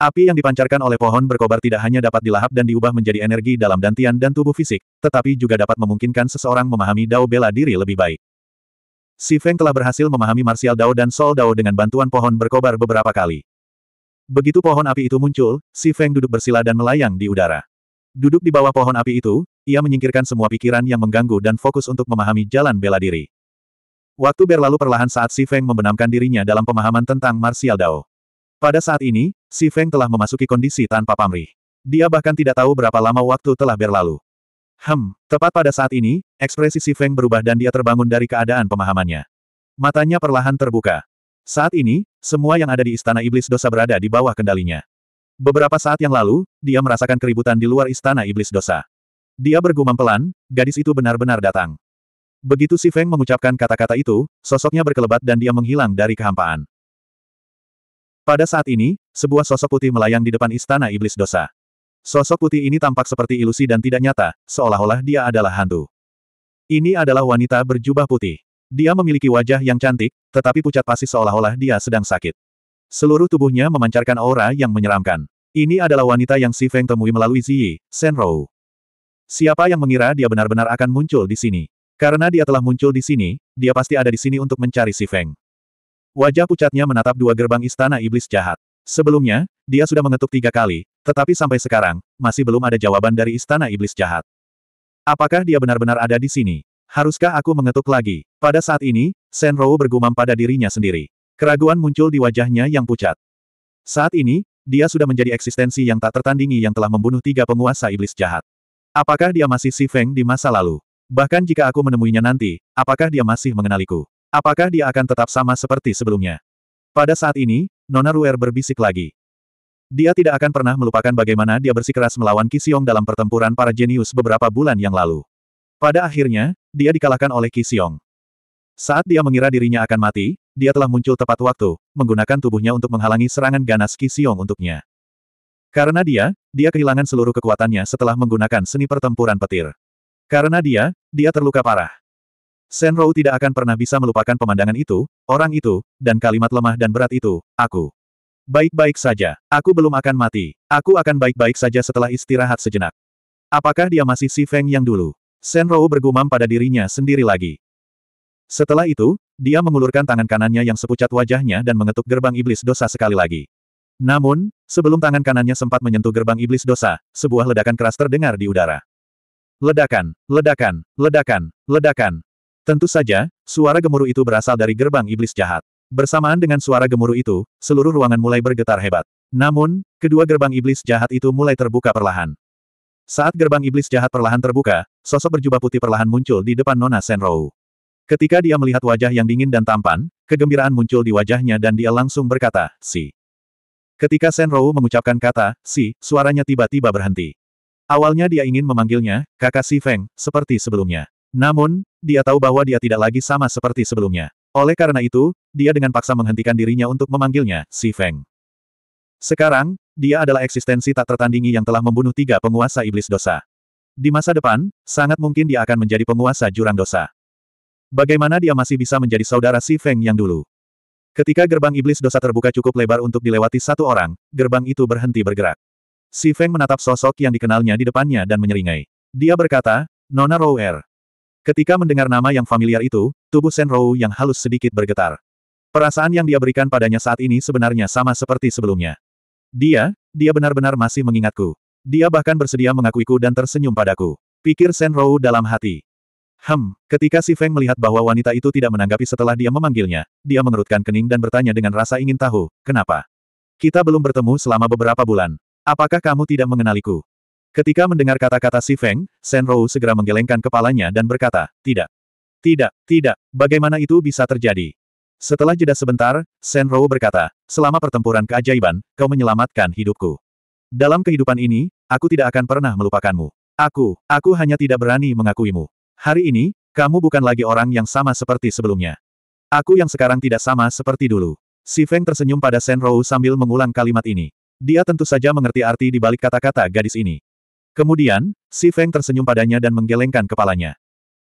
Api yang dipancarkan oleh pohon berkobar tidak hanya dapat dilahap dan diubah menjadi energi dalam dantian dan tubuh fisik, tetapi juga dapat memungkinkan seseorang memahami Dao bela diri lebih baik. Si Feng telah berhasil memahami Martial Dao dan Sol Dao dengan bantuan pohon berkobar beberapa kali. Begitu pohon api itu muncul, Si Feng duduk bersila dan melayang di udara. Duduk di bawah pohon api itu, ia menyingkirkan semua pikiran yang mengganggu dan fokus untuk memahami jalan bela diri. Waktu berlalu perlahan saat Si Feng membenamkan dirinya dalam pemahaman tentang Martial Dao. Pada saat ini, Si Feng telah memasuki kondisi tanpa pamrih. Dia bahkan tidak tahu berapa lama waktu telah berlalu. Hem, tepat pada saat ini, ekspresi Si Feng berubah dan dia terbangun dari keadaan pemahamannya. Matanya perlahan terbuka. Saat ini, semua yang ada di Istana Iblis Dosa berada di bawah kendalinya. Beberapa saat yang lalu, dia merasakan keributan di luar Istana Iblis Dosa. Dia bergumam pelan, gadis itu benar-benar datang. Begitu Si Feng mengucapkan kata-kata itu, sosoknya berkelebat dan dia menghilang dari kehampaan. Pada saat ini, sebuah sosok putih melayang di depan istana iblis dosa. Sosok putih ini tampak seperti ilusi dan tidak nyata, seolah-olah dia adalah hantu. Ini adalah wanita berjubah putih. Dia memiliki wajah yang cantik, tetapi pucat pasi seolah-olah dia sedang sakit. Seluruh tubuhnya memancarkan aura yang menyeramkan. Ini adalah wanita yang Si Feng temui melalui Ziyi, Senrou. Siapa yang mengira dia benar-benar akan muncul di sini? Karena dia telah muncul di sini, dia pasti ada di sini untuk mencari Si Feng. Wajah pucatnya menatap dua gerbang istana iblis jahat. Sebelumnya, dia sudah mengetuk tiga kali, tetapi sampai sekarang, masih belum ada jawaban dari istana iblis jahat. Apakah dia benar-benar ada di sini? Haruskah aku mengetuk lagi? Pada saat ini, Senrou bergumam pada dirinya sendiri. Keraguan muncul di wajahnya yang pucat. Saat ini, dia sudah menjadi eksistensi yang tak tertandingi yang telah membunuh tiga penguasa iblis jahat. Apakah dia masih Si Feng di masa lalu? Bahkan jika aku menemuinya nanti, apakah dia masih mengenaliku? Apakah dia akan tetap sama seperti sebelumnya? Pada saat ini, Nona Ruer berbisik lagi. Dia tidak akan pernah melupakan bagaimana dia bersikeras melawan Kisiong dalam pertempuran para jenius beberapa bulan yang lalu. Pada akhirnya, dia dikalahkan oleh Kisiong. Saat dia mengira dirinya akan mati, dia telah muncul tepat waktu, menggunakan tubuhnya untuk menghalangi serangan ganas Kisiong untuknya. Karena dia, dia kehilangan seluruh kekuatannya setelah menggunakan seni pertempuran petir. Karena dia, dia terluka parah. Senrou tidak akan pernah bisa melupakan pemandangan itu, orang itu, dan kalimat lemah dan berat itu, aku. Baik-baik saja, aku belum akan mati, aku akan baik-baik saja setelah istirahat sejenak. Apakah dia masih si Feng yang dulu? Senrou bergumam pada dirinya sendiri lagi. Setelah itu, dia mengulurkan tangan kanannya yang sepucat wajahnya dan mengetuk gerbang iblis dosa sekali lagi. Namun, sebelum tangan kanannya sempat menyentuh gerbang iblis dosa, sebuah ledakan keras terdengar di udara. Ledakan, ledakan, ledakan, ledakan, Tentu saja, suara gemuruh itu berasal dari gerbang iblis jahat. Bersamaan dengan suara gemuruh itu, seluruh ruangan mulai bergetar hebat. Namun, kedua gerbang iblis jahat itu mulai terbuka perlahan. Saat gerbang iblis jahat perlahan terbuka, sosok berjubah putih perlahan muncul di depan Nona Senrou. Ketika dia melihat wajah yang dingin dan tampan, kegembiraan muncul di wajahnya dan dia langsung berkata, si. Ketika Senrou mengucapkan kata, si, suaranya tiba-tiba berhenti. Awalnya dia ingin memanggilnya, kakak si Feng, seperti sebelumnya. Namun, dia tahu bahwa dia tidak lagi sama seperti sebelumnya. Oleh karena itu, dia dengan paksa menghentikan dirinya untuk memanggilnya, Si Feng. Sekarang, dia adalah eksistensi tak tertandingi yang telah membunuh tiga penguasa iblis dosa. Di masa depan, sangat mungkin dia akan menjadi penguasa jurang dosa. Bagaimana dia masih bisa menjadi saudara Si Feng yang dulu? Ketika gerbang iblis dosa terbuka cukup lebar untuk dilewati satu orang, gerbang itu berhenti bergerak. Si Feng menatap sosok yang dikenalnya di depannya dan menyeringai. Dia berkata, Nona Rower, Ketika mendengar nama yang familiar itu, tubuh Senrou yang halus sedikit bergetar. Perasaan yang dia berikan padanya saat ini sebenarnya sama seperti sebelumnya. Dia, dia benar-benar masih mengingatku. Dia bahkan bersedia mengakuiku dan tersenyum padaku. Pikir Senrou dalam hati. Hem, ketika si Feng melihat bahwa wanita itu tidak menanggapi setelah dia memanggilnya, dia mengerutkan kening dan bertanya dengan rasa ingin tahu, kenapa? Kita belum bertemu selama beberapa bulan. Apakah kamu tidak mengenaliku? Ketika mendengar kata-kata Si Feng, Shen Rou segera menggelengkan kepalanya dan berkata, tidak. Tidak, tidak, bagaimana itu bisa terjadi? Setelah jeda sebentar, Shen Rou berkata, selama pertempuran keajaiban, kau menyelamatkan hidupku. Dalam kehidupan ini, aku tidak akan pernah melupakanmu. Aku, aku hanya tidak berani mengakuimu. Hari ini, kamu bukan lagi orang yang sama seperti sebelumnya. Aku yang sekarang tidak sama seperti dulu. Si Feng tersenyum pada Shen Rou sambil mengulang kalimat ini. Dia tentu saja mengerti arti di balik kata-kata gadis ini. Kemudian, Si Feng tersenyum padanya dan menggelengkan kepalanya.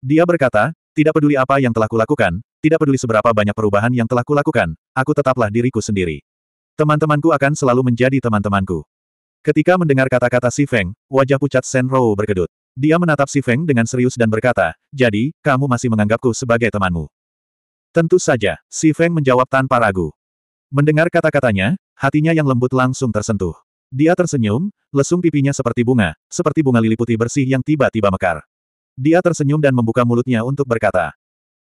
Dia berkata, tidak peduli apa yang telah kulakukan, tidak peduli seberapa banyak perubahan yang telah kulakukan, aku tetaplah diriku sendiri. Teman-temanku akan selalu menjadi teman-temanku. Ketika mendengar kata-kata Si Feng, wajah pucat Shen Rou berkedut. Dia menatap Si Feng dengan serius dan berkata, jadi, kamu masih menganggapku sebagai temanmu. Tentu saja, Si Feng menjawab tanpa ragu. Mendengar kata-katanya, hatinya yang lembut langsung tersentuh. Dia tersenyum, lesung pipinya seperti bunga, seperti bunga lili putih bersih yang tiba-tiba mekar. Dia tersenyum dan membuka mulutnya untuk berkata,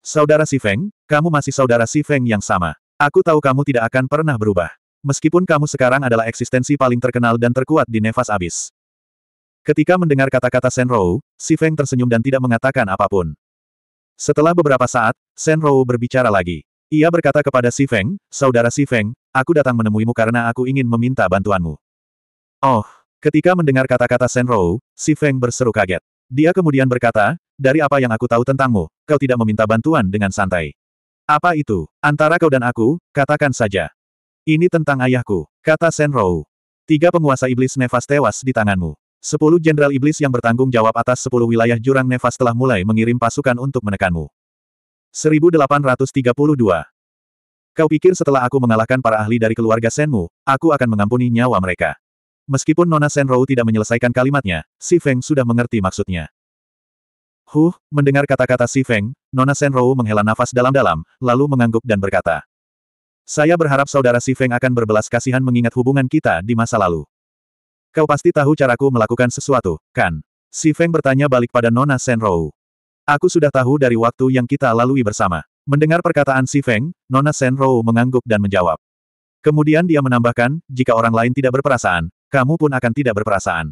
Saudara Si Feng, kamu masih saudara Si Feng yang sama. Aku tahu kamu tidak akan pernah berubah. Meskipun kamu sekarang adalah eksistensi paling terkenal dan terkuat di Nefas Abis. Ketika mendengar kata-kata Senrou, Si Feng tersenyum dan tidak mengatakan apapun. Setelah beberapa saat, Senrou berbicara lagi. Ia berkata kepada Si Feng, Saudara Si Feng, aku datang menemuimu karena aku ingin meminta bantuanmu. Oh! Ketika mendengar kata-kata Senrou, si Feng berseru kaget. Dia kemudian berkata, dari apa yang aku tahu tentangmu, kau tidak meminta bantuan dengan santai. Apa itu? Antara kau dan aku, katakan saja. Ini tentang ayahku, kata Senrou. Tiga penguasa iblis nefas tewas di tanganmu. Sepuluh jenderal iblis yang bertanggung jawab atas sepuluh wilayah jurang nefas telah mulai mengirim pasukan untuk menekanmu. 1832. Kau pikir setelah aku mengalahkan para ahli dari keluarga Senmu, aku akan mengampuni nyawa mereka. Meskipun Nona Senrou tidak menyelesaikan kalimatnya, Si Feng sudah mengerti maksudnya. Huh, mendengar kata-kata Si Feng, Nona Senrou menghela nafas dalam-dalam, lalu mengangguk dan berkata. Saya berharap saudara Si Feng akan berbelas kasihan mengingat hubungan kita di masa lalu. Kau pasti tahu caraku melakukan sesuatu, kan? Si Feng bertanya balik pada Nona Senrou. Aku sudah tahu dari waktu yang kita lalui bersama. Mendengar perkataan Si Feng, Nona Senrou mengangguk dan menjawab. Kemudian dia menambahkan, jika orang lain tidak berperasaan, kamu pun akan tidak berperasaan.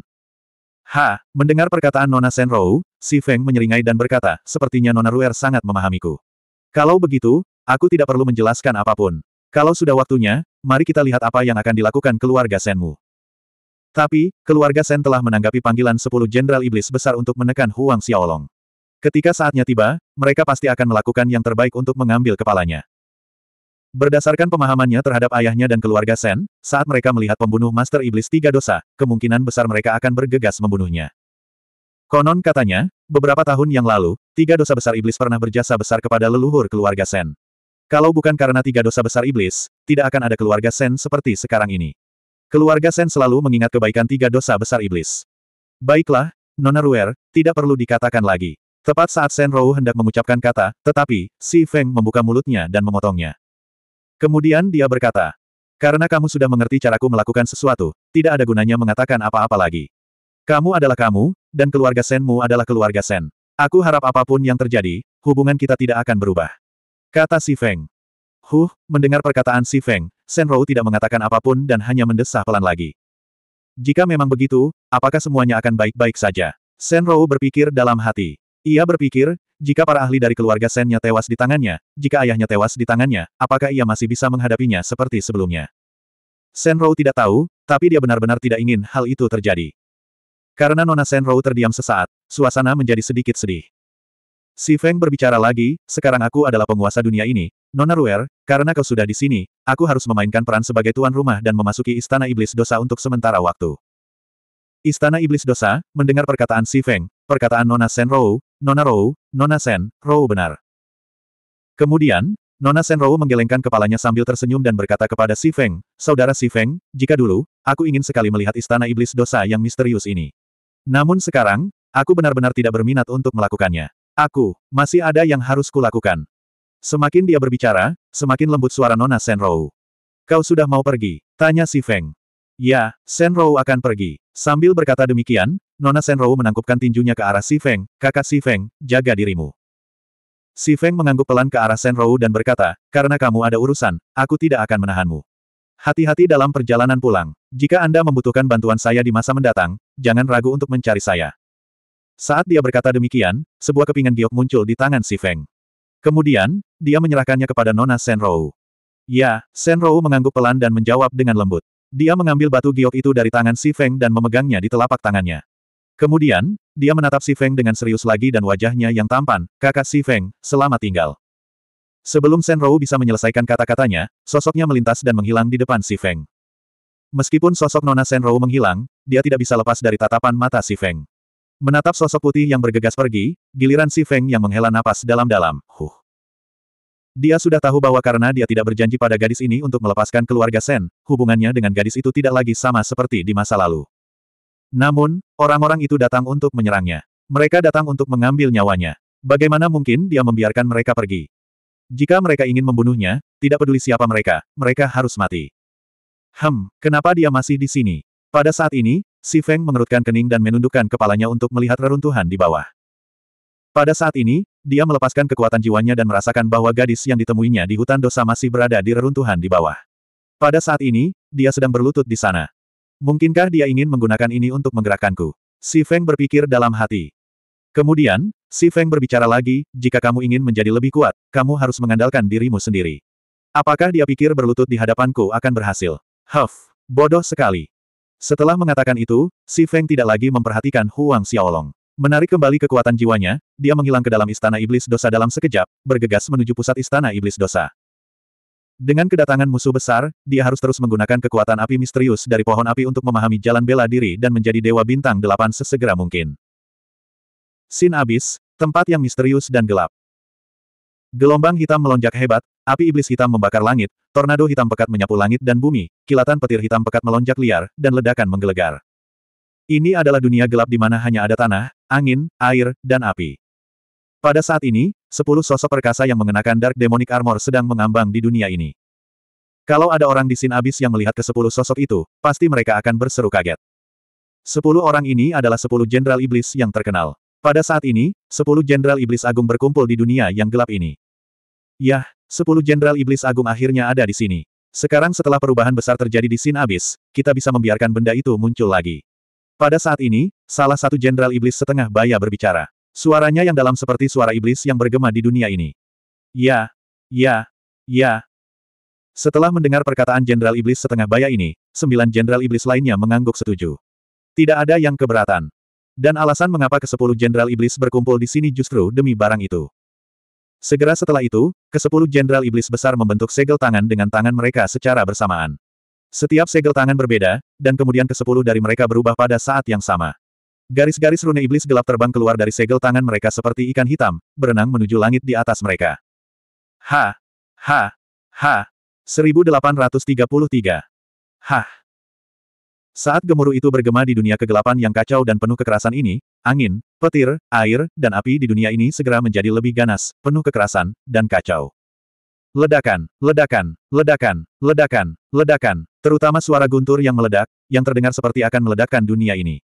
Ha, mendengar perkataan Nona Senrou, si Feng menyeringai dan berkata, sepertinya Nona Ruer sangat memahamiku. Kalau begitu, aku tidak perlu menjelaskan apapun. Kalau sudah waktunya, mari kita lihat apa yang akan dilakukan keluarga Senmu. Tapi, keluarga Sen telah menanggapi panggilan sepuluh jenderal iblis besar untuk menekan Huang Xiaolong. Ketika saatnya tiba, mereka pasti akan melakukan yang terbaik untuk mengambil kepalanya. Berdasarkan pemahamannya terhadap ayahnya dan keluarga Sen, saat mereka melihat pembunuh Master Iblis Tiga Dosa, kemungkinan besar mereka akan bergegas membunuhnya. Konon katanya, beberapa tahun yang lalu, Tiga Dosa Besar Iblis pernah berjasa besar kepada leluhur keluarga Sen. Kalau bukan karena Tiga Dosa Besar Iblis, tidak akan ada keluarga Sen seperti sekarang ini. Keluarga Sen selalu mengingat kebaikan Tiga Dosa Besar Iblis. Baiklah, Nona Ruer, tidak perlu dikatakan lagi. Tepat saat Sen Rou hendak mengucapkan kata, tetapi, Si Feng membuka mulutnya dan memotongnya. Kemudian dia berkata, karena kamu sudah mengerti caraku melakukan sesuatu, tidak ada gunanya mengatakan apa-apa lagi. Kamu adalah kamu, dan keluarga Senmu adalah keluarga Sen. Aku harap apapun yang terjadi, hubungan kita tidak akan berubah. Kata Si Feng. Huh, mendengar perkataan Si Feng, Sen Rou tidak mengatakan apapun dan hanya mendesah pelan lagi. Jika memang begitu, apakah semuanya akan baik-baik saja? Sen Rou berpikir dalam hati. Ia berpikir, jika para ahli dari keluarga Sennya tewas di tangannya, jika ayahnya tewas di tangannya, apakah ia masih bisa menghadapinya seperti sebelumnya? Senrou tidak tahu, tapi dia benar-benar tidak ingin hal itu terjadi. Karena Nona Senrou terdiam sesaat, suasana menjadi sedikit sedih. Si Feng berbicara lagi, sekarang aku adalah penguasa dunia ini, Nona Ruer, karena kau sudah di sini, aku harus memainkan peran sebagai tuan rumah dan memasuki Istana Iblis Dosa untuk sementara waktu. Istana Iblis Dosa, mendengar perkataan Si Feng, perkataan Nona Senrou, Nona Rou, Nona Sen, Rou benar. Kemudian, Nona Sen Rou menggelengkan kepalanya sambil tersenyum dan berkata kepada Si Feng, Saudara Si Feng, jika dulu, aku ingin sekali melihat istana iblis dosa yang misterius ini. Namun sekarang, aku benar-benar tidak berminat untuk melakukannya. Aku, masih ada yang harus kulakukan. Semakin dia berbicara, semakin lembut suara Nona Sen Rou. Kau sudah mau pergi? Tanya Si Feng. Ya, Sen Rou akan pergi. Sambil berkata demikian, Nona Senrou menangkupkan tinjunya ke arah Si Feng, kakak Si Feng, jaga dirimu. Si Feng mengangguk pelan ke arah Senrou dan berkata, karena kamu ada urusan, aku tidak akan menahanmu. Hati-hati dalam perjalanan pulang. Jika Anda membutuhkan bantuan saya di masa mendatang, jangan ragu untuk mencari saya. Saat dia berkata demikian, sebuah kepingan giok muncul di tangan Si Feng. Kemudian, dia menyerahkannya kepada Nona Senrou. Ya, Senrou mengangguk pelan dan menjawab dengan lembut. Dia mengambil batu giok itu dari tangan Si Feng dan memegangnya di telapak tangannya. Kemudian, dia menatap Si Feng dengan serius lagi dan wajahnya yang tampan, kakak Si Feng, selamat tinggal. Sebelum Shen Rou bisa menyelesaikan kata-katanya, sosoknya melintas dan menghilang di depan Si Feng. Meskipun sosok Nona Shen Rou menghilang, dia tidak bisa lepas dari tatapan mata Si Feng. Menatap sosok putih yang bergegas pergi, giliran Si Feng yang menghela napas dalam-dalam, huh. Dia sudah tahu bahwa karena dia tidak berjanji pada gadis ini untuk melepaskan keluarga Sen, hubungannya dengan gadis itu tidak lagi sama seperti di masa lalu. Namun, orang-orang itu datang untuk menyerangnya. Mereka datang untuk mengambil nyawanya. Bagaimana mungkin dia membiarkan mereka pergi? Jika mereka ingin membunuhnya, tidak peduli siapa mereka, mereka harus mati. Hem, kenapa dia masih di sini? Pada saat ini, Si Feng mengerutkan kening dan menundukkan kepalanya untuk melihat reruntuhan di bawah. Pada saat ini, dia melepaskan kekuatan jiwanya dan merasakan bahwa gadis yang ditemuinya di hutan dosa masih berada di reruntuhan di bawah. Pada saat ini, dia sedang berlutut di sana. Mungkinkah dia ingin menggunakan ini untuk menggerakkanku? Si Feng berpikir dalam hati. Kemudian, si Feng berbicara lagi, jika kamu ingin menjadi lebih kuat, kamu harus mengandalkan dirimu sendiri. Apakah dia pikir berlutut di hadapanku akan berhasil? Huff, bodoh sekali. Setelah mengatakan itu, si Feng tidak lagi memperhatikan Huang Xiaolong. Menarik kembali kekuatan jiwanya, dia menghilang ke dalam istana iblis dosa dalam sekejap, bergegas menuju pusat istana iblis dosa. Dengan kedatangan musuh besar, dia harus terus menggunakan kekuatan api misterius dari pohon api untuk memahami jalan bela diri dan menjadi dewa bintang delapan sesegera mungkin. Sin Abis, tempat yang misterius dan gelap. Gelombang hitam melonjak hebat, api iblis hitam membakar langit, tornado hitam pekat menyapu langit dan bumi, kilatan petir hitam pekat melonjak liar, dan ledakan menggelegar. Ini adalah dunia gelap di mana hanya ada tanah, angin, air, dan api. Pada saat ini, sepuluh sosok perkasa yang mengenakan Dark Demonic Armor sedang mengambang di dunia ini. Kalau ada orang di Sin Abis yang melihat ke sepuluh sosok itu, pasti mereka akan berseru kaget. Sepuluh orang ini adalah sepuluh jenderal iblis yang terkenal. Pada saat ini, sepuluh jenderal iblis agung berkumpul di dunia yang gelap ini. Yah, sepuluh jenderal iblis agung akhirnya ada di sini. Sekarang setelah perubahan besar terjadi di Sin Abis, kita bisa membiarkan benda itu muncul lagi. Pada saat ini, salah satu jenderal iblis setengah baya berbicara. Suaranya yang dalam seperti suara iblis yang bergema di dunia ini. Ya, ya, ya. Setelah mendengar perkataan Jenderal Iblis setengah baya ini, sembilan Jenderal Iblis lainnya mengangguk setuju. Tidak ada yang keberatan. Dan alasan mengapa kesepuluh Jenderal Iblis berkumpul di sini justru demi barang itu. Segera setelah itu, kesepuluh Jenderal Iblis besar membentuk segel tangan dengan tangan mereka secara bersamaan. Setiap segel tangan berbeda, dan kemudian kesepuluh dari mereka berubah pada saat yang sama. Garis-garis rune iblis gelap terbang keluar dari segel tangan mereka seperti ikan hitam, berenang menuju langit di atas mereka. Ha! Ha! Ha! 1833. Hah! Saat gemuruh itu bergema di dunia kegelapan yang kacau dan penuh kekerasan ini, angin, petir, air, dan api di dunia ini segera menjadi lebih ganas, penuh kekerasan, dan kacau. Ledakan, ledakan, ledakan, ledakan, ledakan, terutama suara guntur yang meledak, yang terdengar seperti akan meledakkan dunia ini.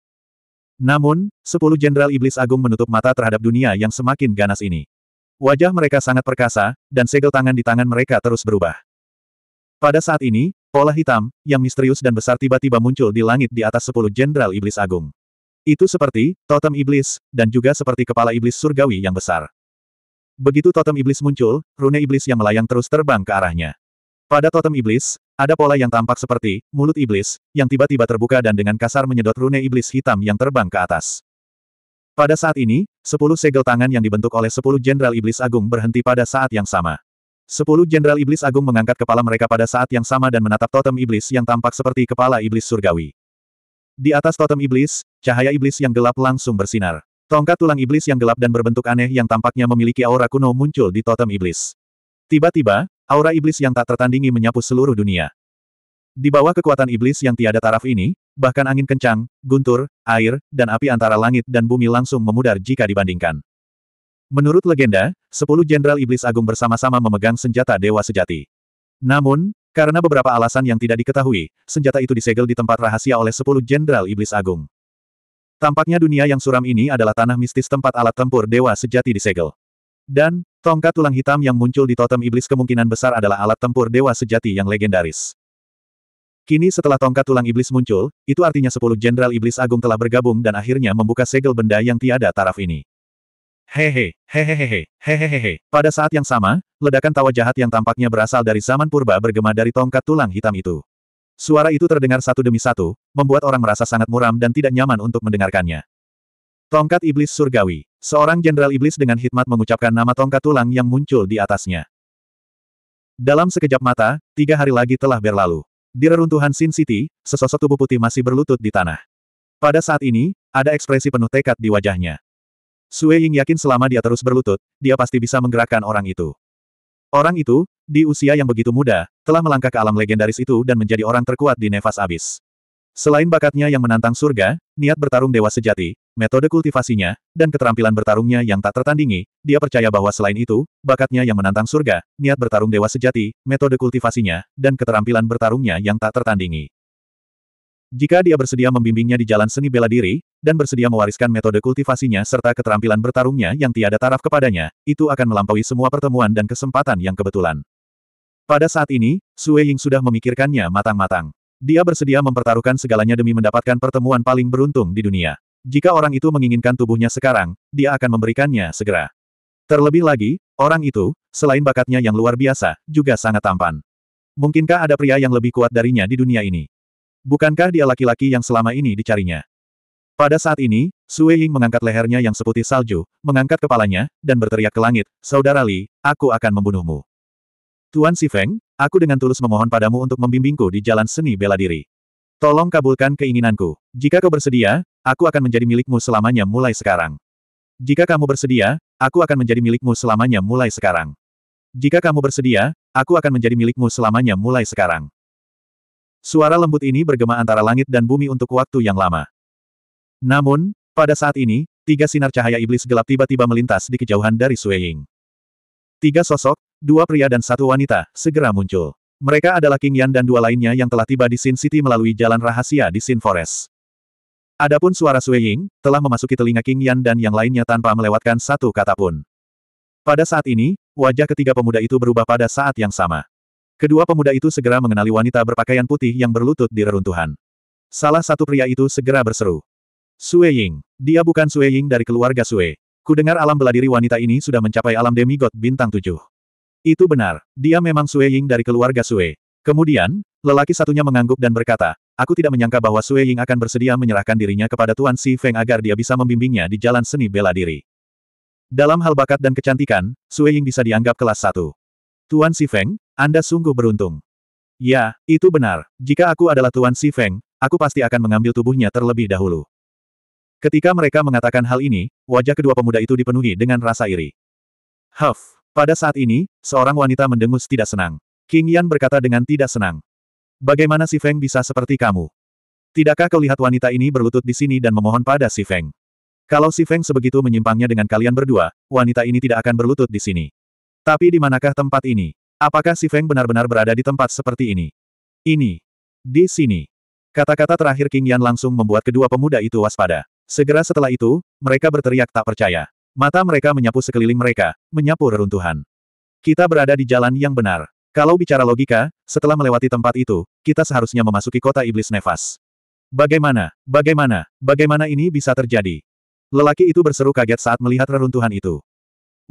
Namun, sepuluh jenderal iblis agung menutup mata terhadap dunia yang semakin ganas ini. Wajah mereka sangat perkasa, dan segel tangan di tangan mereka terus berubah. Pada saat ini, pola hitam, yang misterius dan besar tiba-tiba muncul di langit di atas sepuluh jenderal iblis agung. Itu seperti, totem iblis, dan juga seperti kepala iblis surgawi yang besar. Begitu totem iblis muncul, rune iblis yang melayang terus terbang ke arahnya. Pada totem iblis, ada pola yang tampak seperti mulut iblis, yang tiba-tiba terbuka dan dengan kasar menyedot rune iblis hitam yang terbang ke atas. Pada saat ini, sepuluh segel tangan yang dibentuk oleh sepuluh jenderal iblis agung berhenti pada saat yang sama. Sepuluh jenderal iblis agung mengangkat kepala mereka pada saat yang sama dan menatap totem iblis yang tampak seperti kepala iblis surgawi. Di atas totem iblis, cahaya iblis yang gelap langsung bersinar. Tongkat tulang iblis yang gelap dan berbentuk aneh yang tampaknya memiliki aura kuno muncul di totem iblis. Tiba-tiba, Aura iblis yang tak tertandingi menyapu seluruh dunia. Di bawah kekuatan iblis yang tiada taraf ini, bahkan angin kencang, guntur, air, dan api antara langit dan bumi langsung memudar jika dibandingkan. Menurut legenda, sepuluh jenderal iblis agung bersama-sama memegang senjata dewa sejati. Namun, karena beberapa alasan yang tidak diketahui, senjata itu disegel di tempat rahasia oleh sepuluh jenderal iblis agung. Tampaknya dunia yang suram ini adalah tanah mistis tempat alat tempur dewa sejati disegel. Dan, Tongkat tulang hitam yang muncul di totem iblis kemungkinan besar adalah alat tempur dewa sejati yang legendaris. Kini setelah tongkat tulang iblis muncul, itu artinya sepuluh jenderal iblis agung telah bergabung dan akhirnya membuka segel benda yang tiada taraf ini. Hehe, hehehehe, hehehehe. Pada saat yang sama, ledakan tawa jahat yang tampaknya berasal dari zaman purba bergema dari tongkat tulang hitam itu. Suara itu terdengar satu demi satu, membuat orang merasa sangat muram dan tidak nyaman untuk mendengarkannya. Tongkat Iblis Surgawi. Seorang jenderal iblis dengan hikmat mengucapkan nama tongkat tulang yang muncul di atasnya. Dalam sekejap mata, tiga hari lagi telah berlalu. Di reruntuhan Sin City, sesosok tubuh putih masih berlutut di tanah. Pada saat ini, ada ekspresi penuh tekad di wajahnya. Sue Ying yakin selama dia terus berlutut, dia pasti bisa menggerakkan orang itu. Orang itu, di usia yang begitu muda, telah melangkah ke alam legendaris itu dan menjadi orang terkuat di Nefas Abis. Selain bakatnya yang menantang surga, niat bertarung dewa sejati, metode kultivasinya, dan keterampilan bertarungnya yang tak tertandingi, dia percaya bahwa selain itu, bakatnya yang menantang surga, niat bertarung dewa sejati, metode kultivasinya, dan keterampilan bertarungnya yang tak tertandingi. Jika dia bersedia membimbingnya di jalan seni bela diri, dan bersedia mewariskan metode kultivasinya serta keterampilan bertarungnya yang tiada taraf kepadanya, itu akan melampaui semua pertemuan dan kesempatan yang kebetulan. Pada saat ini, Sue Ying sudah memikirkannya matang-matang. Dia bersedia mempertaruhkan segalanya demi mendapatkan pertemuan paling beruntung di dunia. Jika orang itu menginginkan tubuhnya sekarang, dia akan memberikannya segera. Terlebih lagi, orang itu, selain bakatnya yang luar biasa, juga sangat tampan. Mungkinkah ada pria yang lebih kuat darinya di dunia ini? Bukankah dia laki-laki yang selama ini dicarinya? Pada saat ini, Sue Ying mengangkat lehernya yang seputih salju, mengangkat kepalanya, dan berteriak ke langit, Saudara Li, aku akan membunuhmu. Tuan Si Feng, aku dengan tulus memohon padamu untuk membimbingku di jalan seni bela diri. Tolong kabulkan keinginanku. Jika kau bersedia, aku akan menjadi milikmu selamanya mulai sekarang. Jika kamu bersedia, aku akan menjadi milikmu selamanya mulai sekarang. Jika kamu bersedia, aku akan menjadi milikmu selamanya mulai sekarang. Suara lembut ini bergema antara langit dan bumi untuk waktu yang lama. Namun, pada saat ini, tiga sinar cahaya iblis gelap tiba-tiba melintas di kejauhan dari Sueying. Tiga sosok, dua pria dan satu wanita, segera muncul. Mereka adalah King Yan dan dua lainnya yang telah tiba di Sin City melalui jalan rahasia di Sin Forest. Adapun suara Sui Ying, telah memasuki telinga King Yan dan yang lainnya tanpa melewatkan satu kata pun. Pada saat ini, wajah ketiga pemuda itu berubah pada saat yang sama. Kedua pemuda itu segera mengenali wanita berpakaian putih yang berlutut di reruntuhan. Salah satu pria itu segera berseru. Sui Ying. Dia bukan Sui Ying dari keluarga Sue. Kudengar alam beladiri wanita ini sudah mencapai alam demigod bintang tujuh. Itu benar, dia memang Sue Ying dari keluarga Sue. Kemudian, lelaki satunya mengangguk dan berkata, aku tidak menyangka bahwa Sue Ying akan bersedia menyerahkan dirinya kepada Tuan Si Feng agar dia bisa membimbingnya di jalan seni bela diri. Dalam hal bakat dan kecantikan, Sue Ying bisa dianggap kelas satu. Tuan Si Feng, Anda sungguh beruntung. Ya, itu benar. Jika aku adalah Tuan Si Feng, aku pasti akan mengambil tubuhnya terlebih dahulu. Ketika mereka mengatakan hal ini, wajah kedua pemuda itu dipenuhi dengan rasa iri. Huff, pada saat ini, seorang wanita mendengus tidak senang. King Yan berkata dengan tidak senang. Bagaimana Si Feng bisa seperti kamu? Tidakkah kau lihat wanita ini berlutut di sini dan memohon pada Si Feng? Kalau Si Feng sebegitu menyimpangnya dengan kalian berdua, wanita ini tidak akan berlutut di sini. Tapi di manakah tempat ini? Apakah Si Feng benar-benar berada di tempat seperti ini? Ini. Di sini. Kata-kata terakhir King Yan langsung membuat kedua pemuda itu waspada. Segera setelah itu, mereka berteriak tak percaya. Mata mereka menyapu sekeliling mereka, menyapu reruntuhan. Kita berada di jalan yang benar. Kalau bicara logika, setelah melewati tempat itu, kita seharusnya memasuki kota iblis nefas. Bagaimana, bagaimana, bagaimana ini bisa terjadi? Lelaki itu berseru kaget saat melihat reruntuhan itu.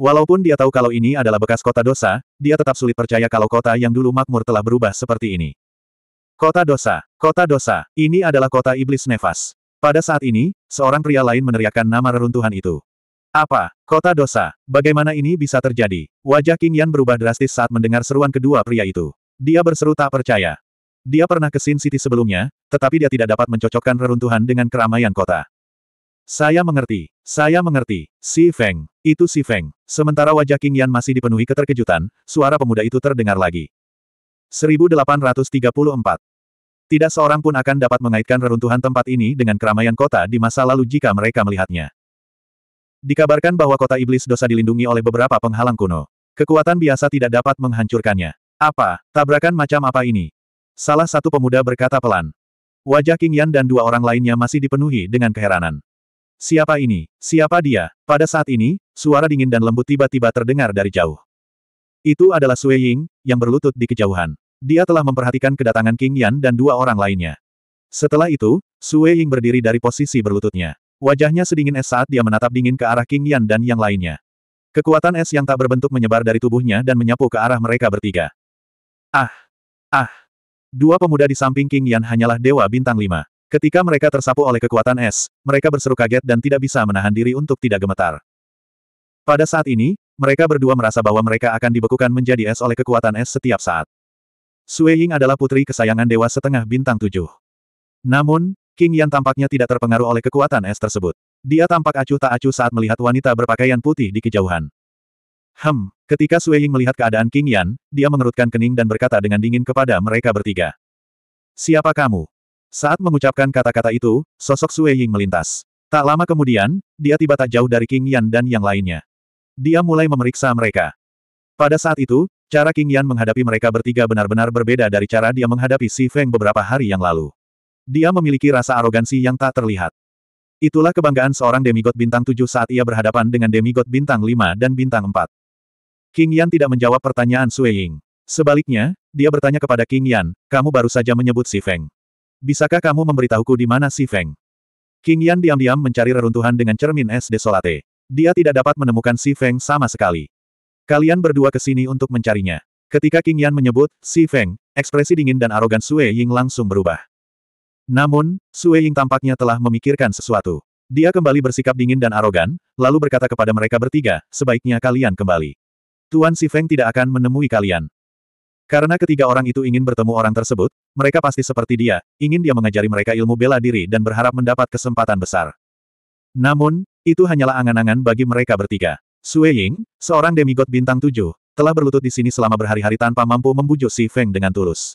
Walaupun dia tahu kalau ini adalah bekas kota dosa, dia tetap sulit percaya kalau kota yang dulu makmur telah berubah seperti ini. Kota dosa, kota dosa, ini adalah kota iblis nefas. Pada saat ini, seorang pria lain meneriakkan nama reruntuhan itu. Apa? Kota dosa. Bagaimana ini bisa terjadi? Wajah King Yan berubah drastis saat mendengar seruan kedua pria itu. Dia berseru tak percaya. Dia pernah ke Sin City sebelumnya, tetapi dia tidak dapat mencocokkan reruntuhan dengan keramaian kota. Saya mengerti. Saya mengerti. Si Feng. Itu si Feng. Sementara wajah King Yan masih dipenuhi keterkejutan, suara pemuda itu terdengar lagi. 1834. Tidak seorang pun akan dapat mengaitkan reruntuhan tempat ini dengan keramaian kota di masa lalu jika mereka melihatnya. Dikabarkan bahwa kota iblis dosa dilindungi oleh beberapa penghalang kuno. Kekuatan biasa tidak dapat menghancurkannya. Apa, tabrakan macam apa ini? Salah satu pemuda berkata pelan. Wajah King Yan dan dua orang lainnya masih dipenuhi dengan keheranan. Siapa ini? Siapa dia? Pada saat ini, suara dingin dan lembut tiba-tiba terdengar dari jauh. Itu adalah Sui Ying, yang berlutut di kejauhan. Dia telah memperhatikan kedatangan King Yan dan dua orang lainnya. Setelah itu, Sui Ying berdiri dari posisi berlututnya. Wajahnya sedingin es saat dia menatap dingin ke arah King Yan dan yang lainnya. Kekuatan es yang tak berbentuk menyebar dari tubuhnya dan menyapu ke arah mereka bertiga. Ah! Ah! Dua pemuda di samping King Yan hanyalah Dewa Bintang 5. Ketika mereka tersapu oleh kekuatan es, mereka berseru kaget dan tidak bisa menahan diri untuk tidak gemetar. Pada saat ini, mereka berdua merasa bahwa mereka akan dibekukan menjadi es oleh kekuatan es setiap saat. Sui Ying adalah putri kesayangan Dewa Setengah Bintang Tujuh. Namun, King Yan tampaknya tidak terpengaruh oleh kekuatan es tersebut. Dia tampak acuh tak acuh saat melihat wanita berpakaian putih di kejauhan. Hem, ketika Sue Ying melihat keadaan King Yan, dia mengerutkan kening dan berkata dengan dingin kepada mereka bertiga. Siapa kamu? Saat mengucapkan kata-kata itu, sosok Sue Ying melintas. Tak lama kemudian, dia tiba tak jauh dari King Yan dan yang lainnya. Dia mulai memeriksa mereka. Pada saat itu, cara King Yan menghadapi mereka bertiga benar-benar berbeda dari cara dia menghadapi Si Feng beberapa hari yang lalu. Dia memiliki rasa arogansi yang tak terlihat. Itulah kebanggaan seorang demigod bintang tujuh saat ia berhadapan dengan demigod bintang lima dan bintang empat. King Yan tidak menjawab pertanyaan Sui Ying. Sebaliknya, dia bertanya kepada King Yan, kamu baru saja menyebut Si Feng. Bisakah kamu memberitahuku di mana Si Feng? King Yan diam-diam mencari reruntuhan dengan cermin es desolate. Dia tidak dapat menemukan Si Feng sama sekali. Kalian berdua ke sini untuk mencarinya. Ketika King Yan menyebut, Si Feng, ekspresi dingin dan arogan Sui Ying langsung berubah. Namun, Sue Ying tampaknya telah memikirkan sesuatu. Dia kembali bersikap dingin dan arogan, lalu berkata kepada mereka bertiga, sebaiknya kalian kembali. Tuan Si Feng tidak akan menemui kalian. Karena ketiga orang itu ingin bertemu orang tersebut, mereka pasti seperti dia, ingin dia mengajari mereka ilmu bela diri dan berharap mendapat kesempatan besar. Namun, itu hanyalah angan-angan bagi mereka bertiga. Sue Ying, seorang demigod bintang tujuh, telah berlutut di sini selama berhari-hari tanpa mampu membujuk Si Feng dengan tulus.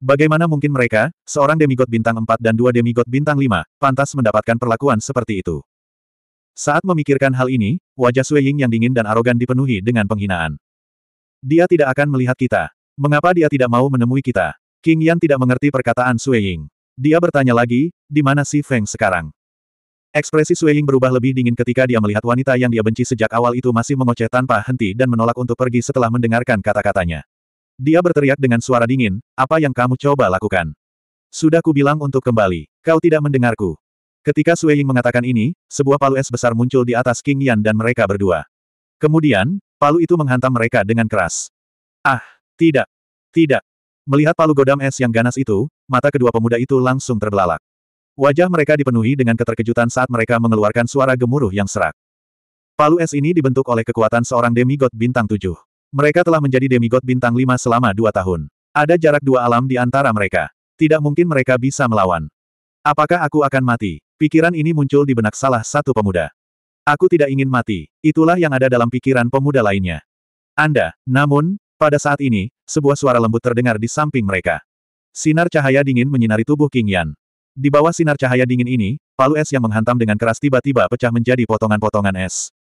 Bagaimana mungkin mereka, seorang demigod bintang 4 dan dua demigod bintang 5, pantas mendapatkan perlakuan seperti itu? Saat memikirkan hal ini, wajah Sui Ying yang dingin dan arogan dipenuhi dengan penghinaan. Dia tidak akan melihat kita. Mengapa dia tidak mau menemui kita? King Yan tidak mengerti perkataan Sui Ying. Dia bertanya lagi, di mana si Feng sekarang? Ekspresi Sui Ying berubah lebih dingin ketika dia melihat wanita yang dia benci sejak awal itu masih mengoceh tanpa henti dan menolak untuk pergi setelah mendengarkan kata-katanya. Dia berteriak dengan suara dingin, apa yang kamu coba lakukan? Sudah kubilang untuk kembali. Kau tidak mendengarku. Ketika Sui Ying mengatakan ini, sebuah palu es besar muncul di atas King Yan dan mereka berdua. Kemudian, palu itu menghantam mereka dengan keras. Ah, tidak. Tidak. Melihat palu godam es yang ganas itu, mata kedua pemuda itu langsung terbelalak. Wajah mereka dipenuhi dengan keterkejutan saat mereka mengeluarkan suara gemuruh yang serak. Palu es ini dibentuk oleh kekuatan seorang demigod bintang tujuh. Mereka telah menjadi demigod bintang lima selama dua tahun. Ada jarak dua alam di antara mereka. Tidak mungkin mereka bisa melawan. Apakah aku akan mati? Pikiran ini muncul di benak salah satu pemuda. Aku tidak ingin mati. Itulah yang ada dalam pikiran pemuda lainnya. Anda, namun, pada saat ini, sebuah suara lembut terdengar di samping mereka. Sinar cahaya dingin menyinari tubuh King Yan. Di bawah sinar cahaya dingin ini, palu es yang menghantam dengan keras tiba-tiba pecah menjadi potongan-potongan es.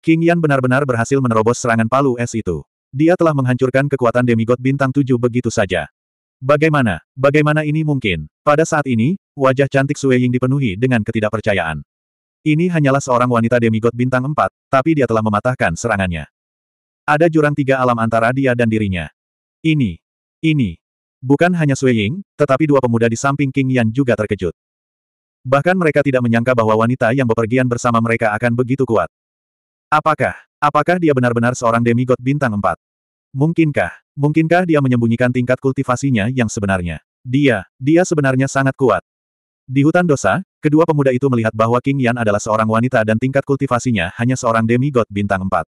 King Yan benar-benar berhasil menerobos serangan palu es itu. Dia telah menghancurkan kekuatan demigod bintang tujuh begitu saja. Bagaimana? Bagaimana ini mungkin? Pada saat ini, wajah cantik Sue Ying dipenuhi dengan ketidakpercayaan. Ini hanyalah seorang wanita demigod bintang empat, tapi dia telah mematahkan serangannya. Ada jurang tiga alam antara dia dan dirinya. Ini. Ini. Bukan hanya Sue Ying, tetapi dua pemuda di samping King Yan juga terkejut. Bahkan mereka tidak menyangka bahwa wanita yang bepergian bersama mereka akan begitu kuat. Apakah, apakah dia benar-benar seorang demigod bintang empat? Mungkinkah, mungkinkah dia menyembunyikan tingkat kultivasinya yang sebenarnya? Dia, dia sebenarnya sangat kuat. Di hutan dosa, kedua pemuda itu melihat bahwa King Yan adalah seorang wanita dan tingkat kultivasinya hanya seorang demigod bintang empat.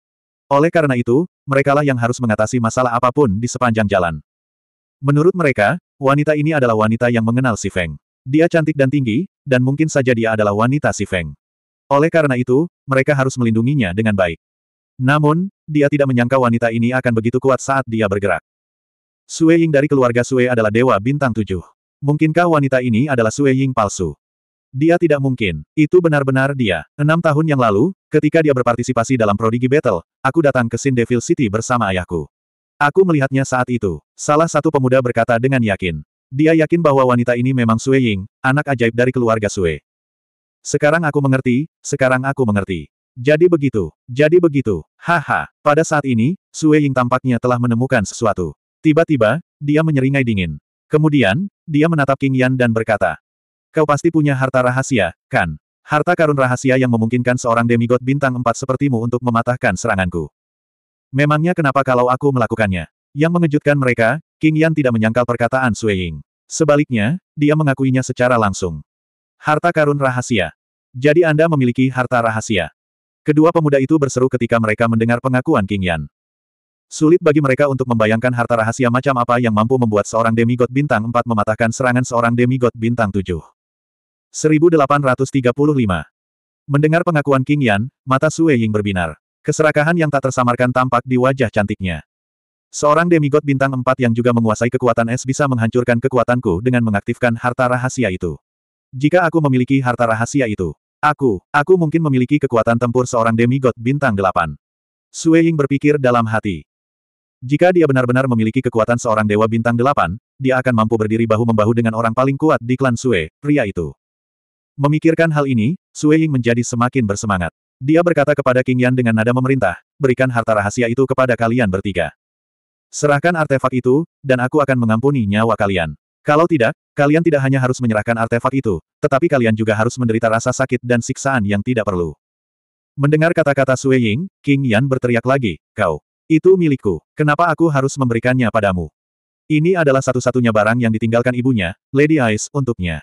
Oleh karena itu, merekalah yang harus mengatasi masalah apapun di sepanjang jalan. Menurut mereka, wanita ini adalah wanita yang mengenal Si Feng. Dia cantik dan tinggi, dan mungkin saja dia adalah wanita Si Feng. Oleh karena itu, mereka harus melindunginya dengan baik. Namun, dia tidak menyangka wanita ini akan begitu kuat saat dia bergerak. Sue Ying dari keluarga Sue adalah dewa bintang tujuh. Mungkinkah wanita ini adalah Sue Ying palsu? Dia tidak mungkin. Itu benar-benar dia. Enam tahun yang lalu, ketika dia berpartisipasi dalam Prodigy Battle, aku datang ke Sin Devil City bersama ayahku. Aku melihatnya saat itu. Salah satu pemuda berkata dengan yakin. Dia yakin bahwa wanita ini memang Sue Ying, anak ajaib dari keluarga Sue. Sekarang aku mengerti, sekarang aku mengerti. Jadi begitu, jadi begitu, haha. Pada saat ini, Sue Ying tampaknya telah menemukan sesuatu. Tiba-tiba, dia menyeringai dingin. Kemudian, dia menatap King Yan dan berkata, Kau pasti punya harta rahasia, kan? Harta karun rahasia yang memungkinkan seorang demigod bintang empat sepertimu untuk mematahkan seranganku. Memangnya kenapa kalau aku melakukannya? Yang mengejutkan mereka, King Yan tidak menyangkal perkataan Sue Ying. Sebaliknya, dia mengakuinya secara langsung. Harta karun rahasia. Jadi Anda memiliki harta rahasia. Kedua pemuda itu berseru ketika mereka mendengar pengakuan King Yan. Sulit bagi mereka untuk membayangkan harta rahasia macam apa yang mampu membuat seorang demigod bintang 4 mematahkan serangan seorang demigod bintang 7. 1835. Mendengar pengakuan King Yan, mata Sue Ying berbinar. Keserakahan yang tak tersamarkan tampak di wajah cantiknya. Seorang demigod bintang 4 yang juga menguasai kekuatan es bisa menghancurkan kekuatanku dengan mengaktifkan harta rahasia itu. Jika aku memiliki harta rahasia itu, aku, aku mungkin memiliki kekuatan tempur seorang demigod bintang delapan. Sue Ying berpikir dalam hati. Jika dia benar-benar memiliki kekuatan seorang dewa bintang delapan, dia akan mampu berdiri bahu-membahu dengan orang paling kuat di klan Sue, pria itu. Memikirkan hal ini, Sue Ying menjadi semakin bersemangat. Dia berkata kepada King Yan dengan nada memerintah, berikan harta rahasia itu kepada kalian bertiga. Serahkan artefak itu, dan aku akan mengampuni nyawa kalian. Kalau tidak, kalian tidak hanya harus menyerahkan artefak itu, tetapi kalian juga harus menderita rasa sakit dan siksaan yang tidak perlu. Mendengar kata-kata Sue Ying, King Yan berteriak lagi, kau, itu milikku, kenapa aku harus memberikannya padamu? Ini adalah satu-satunya barang yang ditinggalkan ibunya, Lady Ice, untuknya.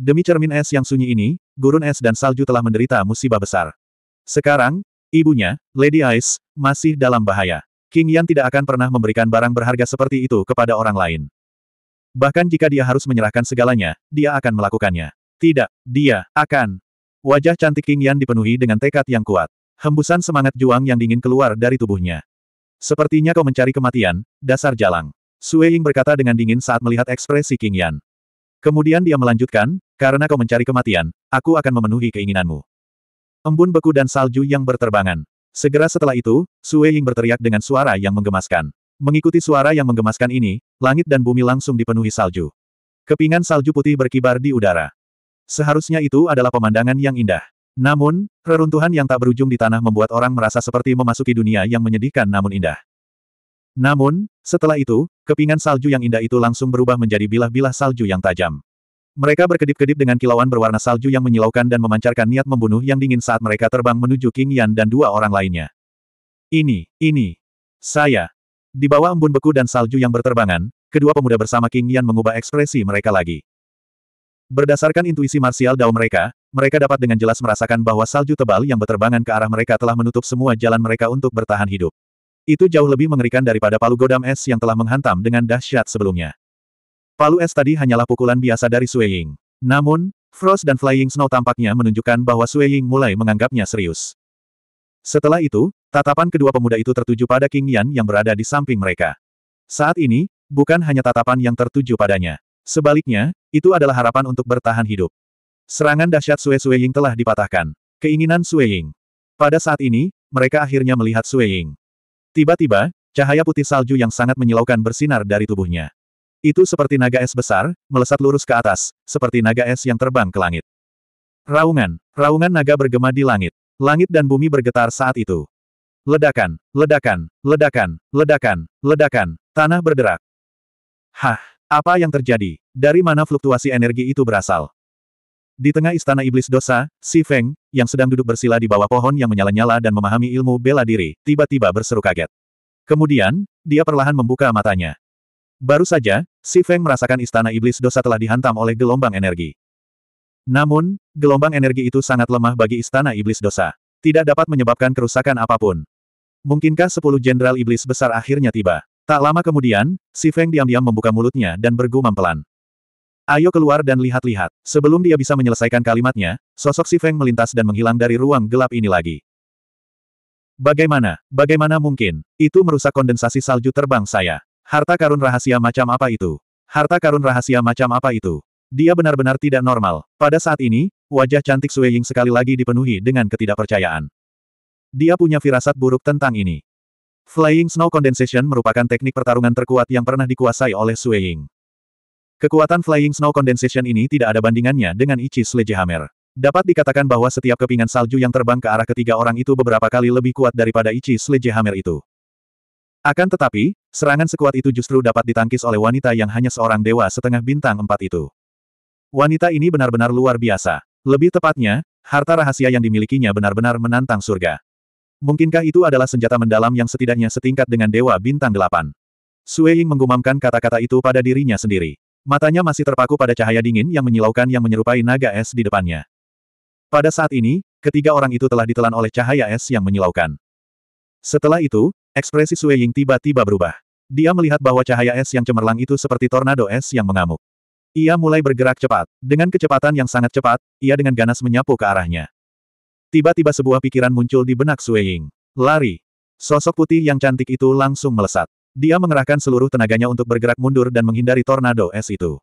Demi cermin es yang sunyi ini, gurun es dan salju telah menderita musibah besar. Sekarang, ibunya, Lady Ice, masih dalam bahaya. King Yan tidak akan pernah memberikan barang berharga seperti itu kepada orang lain. Bahkan jika dia harus menyerahkan segalanya, dia akan melakukannya. Tidak, dia akan. Wajah cantik King Yan dipenuhi dengan tekad yang kuat. Hembusan semangat juang yang dingin keluar dari tubuhnya. Sepertinya kau mencari kematian, dasar jalang. Sue Ying berkata dengan dingin saat melihat ekspresi King Yan. Kemudian dia melanjutkan, karena kau mencari kematian, aku akan memenuhi keinginanmu. Embun beku dan salju yang berterbangan. Segera setelah itu, Sue Ying berteriak dengan suara yang menggemaskan. Mengikuti suara yang menggemaskan ini, langit dan bumi langsung dipenuhi salju. Kepingan salju putih berkibar di udara. Seharusnya itu adalah pemandangan yang indah. Namun, reruntuhan yang tak berujung di tanah membuat orang merasa seperti memasuki dunia yang menyedihkan namun indah. Namun, setelah itu, kepingan salju yang indah itu langsung berubah menjadi bilah-bilah salju yang tajam. Mereka berkedip-kedip dengan kilauan berwarna salju yang menyilaukan dan memancarkan niat membunuh yang dingin saat mereka terbang menuju King Yan dan dua orang lainnya. Ini, ini. Saya, di bawah embun beku dan salju yang berterbangan, kedua pemuda bersama King Yan mengubah ekspresi mereka lagi. Berdasarkan intuisi marsial dao mereka, mereka dapat dengan jelas merasakan bahwa salju tebal yang berterbangan ke arah mereka telah menutup semua jalan mereka untuk bertahan hidup. Itu jauh lebih mengerikan daripada palu godam es yang telah menghantam dengan dahsyat sebelumnya. Palu es tadi hanyalah pukulan biasa dari Sui Ying. Namun, Frost dan Flying Snow tampaknya menunjukkan bahwa Sui Ying mulai menganggapnya serius. Setelah itu, Tatapan kedua pemuda itu tertuju pada King Yan yang berada di samping mereka. Saat ini, bukan hanya tatapan yang tertuju padanya. Sebaliknya, itu adalah harapan untuk bertahan hidup. Serangan dahsyat Sue Sue Ying telah dipatahkan. Keinginan Sue Ying. Pada saat ini, mereka akhirnya melihat Sue Ying. Tiba-tiba, cahaya putih salju yang sangat menyilaukan bersinar dari tubuhnya. Itu seperti naga es besar, melesat lurus ke atas, seperti naga es yang terbang ke langit. Raungan, raungan naga bergema di langit. Langit dan bumi bergetar saat itu. Ledakan, ledakan, ledakan, ledakan, ledakan, tanah berderak. Hah, apa yang terjadi? Dari mana fluktuasi energi itu berasal? Di tengah istana iblis dosa, Si Feng, yang sedang duduk bersila di bawah pohon yang menyala-nyala dan memahami ilmu bela diri, tiba-tiba berseru kaget. Kemudian, dia perlahan membuka matanya. Baru saja, Si Feng merasakan istana iblis dosa telah dihantam oleh gelombang energi. Namun, gelombang energi itu sangat lemah bagi istana iblis dosa. Tidak dapat menyebabkan kerusakan apapun. Mungkinkah sepuluh jenderal iblis besar akhirnya tiba? Tak lama kemudian, si Feng diam-diam membuka mulutnya dan bergumam pelan. Ayo keluar dan lihat-lihat. Sebelum dia bisa menyelesaikan kalimatnya, sosok si Feng melintas dan menghilang dari ruang gelap ini lagi. Bagaimana, bagaimana mungkin? Itu merusak kondensasi salju terbang saya. Harta karun rahasia macam apa itu? Harta karun rahasia macam apa itu? Dia benar-benar tidak normal. Pada saat ini, wajah cantik Sui Ying sekali lagi dipenuhi dengan ketidakpercayaan. Dia punya firasat buruk tentang ini. Flying Snow Condensation merupakan teknik pertarungan terkuat yang pernah dikuasai oleh Sui Ying. Kekuatan Flying Snow Condensation ini tidak ada bandingannya dengan Ichi Sledgehammer. Dapat dikatakan bahwa setiap kepingan salju yang terbang ke arah ketiga orang itu beberapa kali lebih kuat daripada Ichi Sledgehammer itu. Akan tetapi, serangan sekuat itu justru dapat ditangkis oleh wanita yang hanya seorang dewa setengah bintang empat itu. Wanita ini benar-benar luar biasa. Lebih tepatnya, harta rahasia yang dimilikinya benar-benar menantang surga. Mungkinkah itu adalah senjata mendalam yang setidaknya setingkat dengan Dewa Bintang Delapan? Sue Ying menggumamkan kata-kata itu pada dirinya sendiri. Matanya masih terpaku pada cahaya dingin yang menyilaukan yang menyerupai naga es di depannya. Pada saat ini, ketiga orang itu telah ditelan oleh cahaya es yang menyilaukan. Setelah itu, ekspresi Sue Ying tiba-tiba berubah. Dia melihat bahwa cahaya es yang cemerlang itu seperti tornado es yang mengamuk. Ia mulai bergerak cepat. Dengan kecepatan yang sangat cepat, ia dengan ganas menyapu ke arahnya. Tiba-tiba sebuah pikiran muncul di benak Ying. Lari. Sosok putih yang cantik itu langsung melesat. Dia mengerahkan seluruh tenaganya untuk bergerak mundur dan menghindari tornado es itu.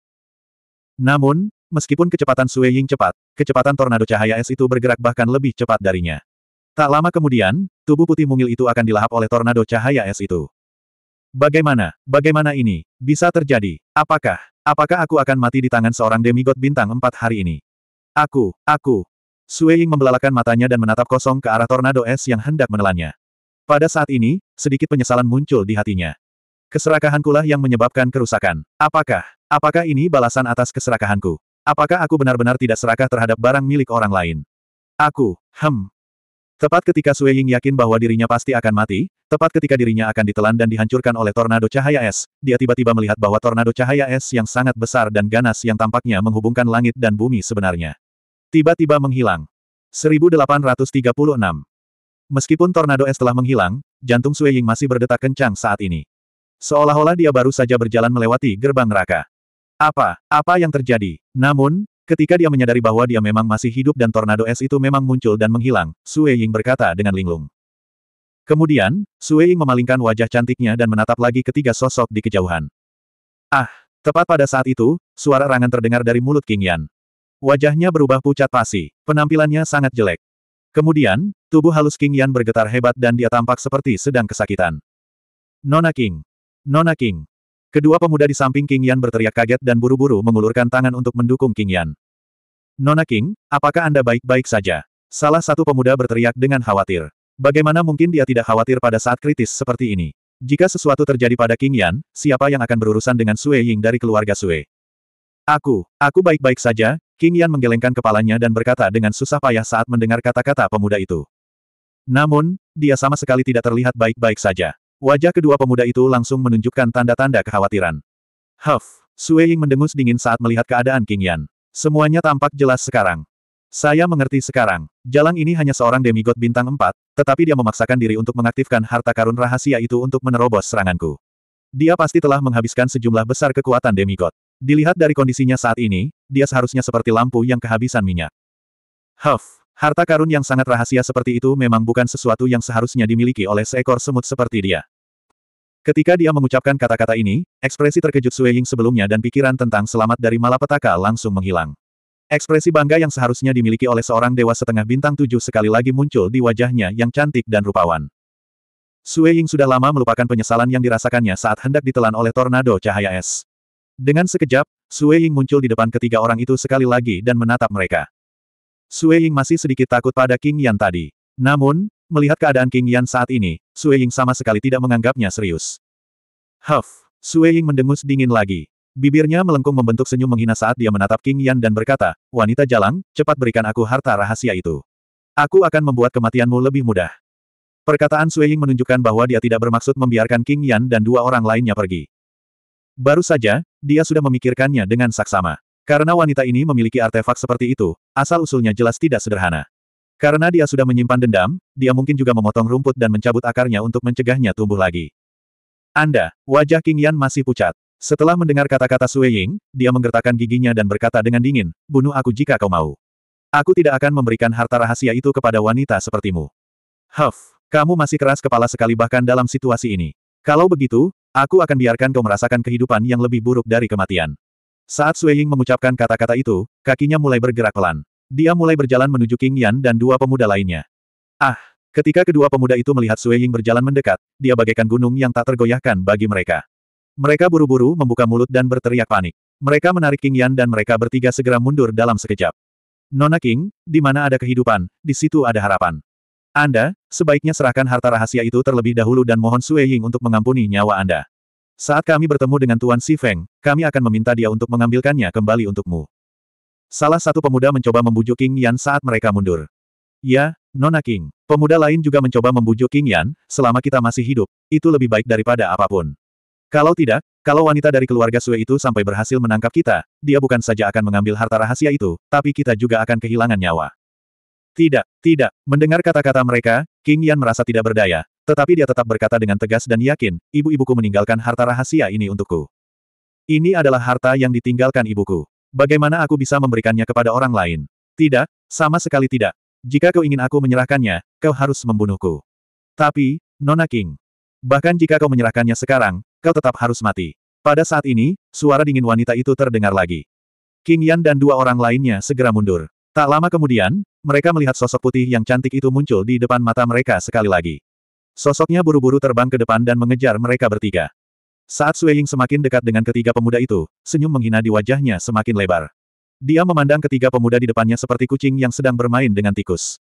Namun, meskipun kecepatan Ying cepat, kecepatan tornado cahaya es itu bergerak bahkan lebih cepat darinya. Tak lama kemudian, tubuh putih mungil itu akan dilahap oleh tornado cahaya es itu. Bagaimana, bagaimana ini, bisa terjadi? Apakah, apakah aku akan mati di tangan seorang demigod bintang empat hari ini? Aku, aku, Sue Ying membelalakan matanya dan menatap kosong ke arah tornado es yang hendak menelannya. Pada saat ini, sedikit penyesalan muncul di hatinya. Keserakahankulah yang menyebabkan kerusakan. Apakah, apakah ini balasan atas keserakahanku? Apakah aku benar-benar tidak serakah terhadap barang milik orang lain? Aku, hem. Tepat ketika Sue Ying yakin bahwa dirinya pasti akan mati, tepat ketika dirinya akan ditelan dan dihancurkan oleh tornado cahaya es, dia tiba-tiba melihat bahwa tornado cahaya es yang sangat besar dan ganas yang tampaknya menghubungkan langit dan bumi sebenarnya Tiba-tiba menghilang. 1836. Meskipun tornado es telah menghilang, jantung Sui Ying masih berdetak kencang saat ini. Seolah-olah dia baru saja berjalan melewati gerbang neraka. Apa, apa yang terjadi? Namun, ketika dia menyadari bahwa dia memang masih hidup dan tornado es itu memang muncul dan menghilang, Sui Ying berkata dengan linglung. Kemudian, Sui Ying memalingkan wajah cantiknya dan menatap lagi ketiga sosok di kejauhan. Ah, tepat pada saat itu, suara rangan terdengar dari mulut King Yan. Wajahnya berubah pucat pasi. Penampilannya sangat jelek. Kemudian, tubuh halus King Yan bergetar hebat dan dia tampak seperti sedang kesakitan. Nona King! Nona King! Kedua pemuda di samping King Yan berteriak kaget dan buru-buru mengulurkan tangan untuk mendukung King Yan. Nona King, apakah Anda baik-baik saja? Salah satu pemuda berteriak dengan khawatir. Bagaimana mungkin dia tidak khawatir pada saat kritis seperti ini? Jika sesuatu terjadi pada King Yan, siapa yang akan berurusan dengan Sue Ying dari keluarga Sue? Aku, aku baik-baik saja, King Yan menggelengkan kepalanya dan berkata dengan susah payah saat mendengar kata-kata pemuda itu. Namun, dia sama sekali tidak terlihat baik-baik saja. Wajah kedua pemuda itu langsung menunjukkan tanda-tanda kekhawatiran. Huff, Sue Ying mendengus dingin saat melihat keadaan King Yan. Semuanya tampak jelas sekarang. Saya mengerti sekarang, Jalang ini hanya seorang demigod bintang empat, tetapi dia memaksakan diri untuk mengaktifkan harta karun rahasia itu untuk menerobos seranganku. Dia pasti telah menghabiskan sejumlah besar kekuatan demigod. Dilihat dari kondisinya saat ini, dia seharusnya seperti lampu yang kehabisan minyak. Huff, harta karun yang sangat rahasia seperti itu memang bukan sesuatu yang seharusnya dimiliki oleh seekor semut seperti dia. Ketika dia mengucapkan kata-kata ini, ekspresi terkejut Sue Ying sebelumnya dan pikiran tentang selamat dari malapetaka langsung menghilang. Ekspresi bangga yang seharusnya dimiliki oleh seorang dewa setengah bintang tujuh sekali lagi muncul di wajahnya yang cantik dan rupawan. Sue Ying sudah lama melupakan penyesalan yang dirasakannya saat hendak ditelan oleh tornado cahaya es. Dengan sekejap, Sue Ying muncul di depan ketiga orang itu sekali lagi dan menatap mereka. Sue Ying masih sedikit takut pada King Yan tadi. Namun, melihat keadaan King Yan saat ini, Sue Ying sama sekali tidak menganggapnya serius. Huff, Sue Ying mendengus dingin lagi. Bibirnya melengkung membentuk senyum menghina saat dia menatap King Yan dan berkata, Wanita jalang, cepat berikan aku harta rahasia itu. Aku akan membuat kematianmu lebih mudah. Perkataan Sue Ying menunjukkan bahwa dia tidak bermaksud membiarkan King Yan dan dua orang lainnya pergi. Baru saja, dia sudah memikirkannya dengan saksama. Karena wanita ini memiliki artefak seperti itu, asal-usulnya jelas tidak sederhana. Karena dia sudah menyimpan dendam, dia mungkin juga memotong rumput dan mencabut akarnya untuk mencegahnya tumbuh lagi. Anda, wajah King Yan masih pucat. Setelah mendengar kata-kata Sui Ying, dia menggertakkan giginya dan berkata dengan dingin, bunuh aku jika kau mau. Aku tidak akan memberikan harta rahasia itu kepada wanita sepertimu. Huff, kamu masih keras kepala sekali bahkan dalam situasi ini. Kalau begitu, Aku akan biarkan kau merasakan kehidupan yang lebih buruk dari kematian. Saat Sui Ying mengucapkan kata-kata itu, kakinya mulai bergerak pelan. Dia mulai berjalan menuju King Yan dan dua pemuda lainnya. Ah! Ketika kedua pemuda itu melihat Sui Ying berjalan mendekat, dia bagaikan gunung yang tak tergoyahkan bagi mereka. Mereka buru-buru membuka mulut dan berteriak panik. Mereka menarik King Yan dan mereka bertiga segera mundur dalam sekejap. Nona King, di mana ada kehidupan, di situ ada harapan. Anda, sebaiknya serahkan harta rahasia itu terlebih dahulu dan mohon Sue Ying untuk mengampuni nyawa Anda. Saat kami bertemu dengan Tuan Si Feng, kami akan meminta dia untuk mengambilkannya kembali untukmu. Salah satu pemuda mencoba membujuk King Yan saat mereka mundur. Ya, Nona King. Pemuda lain juga mencoba membujuk King Yan, selama kita masih hidup, itu lebih baik daripada apapun. Kalau tidak, kalau wanita dari keluarga Sue itu sampai berhasil menangkap kita, dia bukan saja akan mengambil harta rahasia itu, tapi kita juga akan kehilangan nyawa. Tidak, tidak, mendengar kata-kata mereka, King Yan merasa tidak berdaya, tetapi dia tetap berkata dengan tegas dan yakin, ibu-ibuku meninggalkan harta rahasia ini untukku. Ini adalah harta yang ditinggalkan ibuku. Bagaimana aku bisa memberikannya kepada orang lain? Tidak, sama sekali tidak. Jika kau ingin aku menyerahkannya, kau harus membunuhku. Tapi, Nona King. Bahkan jika kau menyerahkannya sekarang, kau tetap harus mati. Pada saat ini, suara dingin wanita itu terdengar lagi. King Yan dan dua orang lainnya segera mundur. Tak lama kemudian, mereka melihat sosok putih yang cantik itu muncul di depan mata mereka sekali lagi. Sosoknya buru-buru terbang ke depan dan mengejar mereka bertiga. Saat Sueying Ying semakin dekat dengan ketiga pemuda itu, senyum menghina di wajahnya semakin lebar. Dia memandang ketiga pemuda di depannya seperti kucing yang sedang bermain dengan tikus.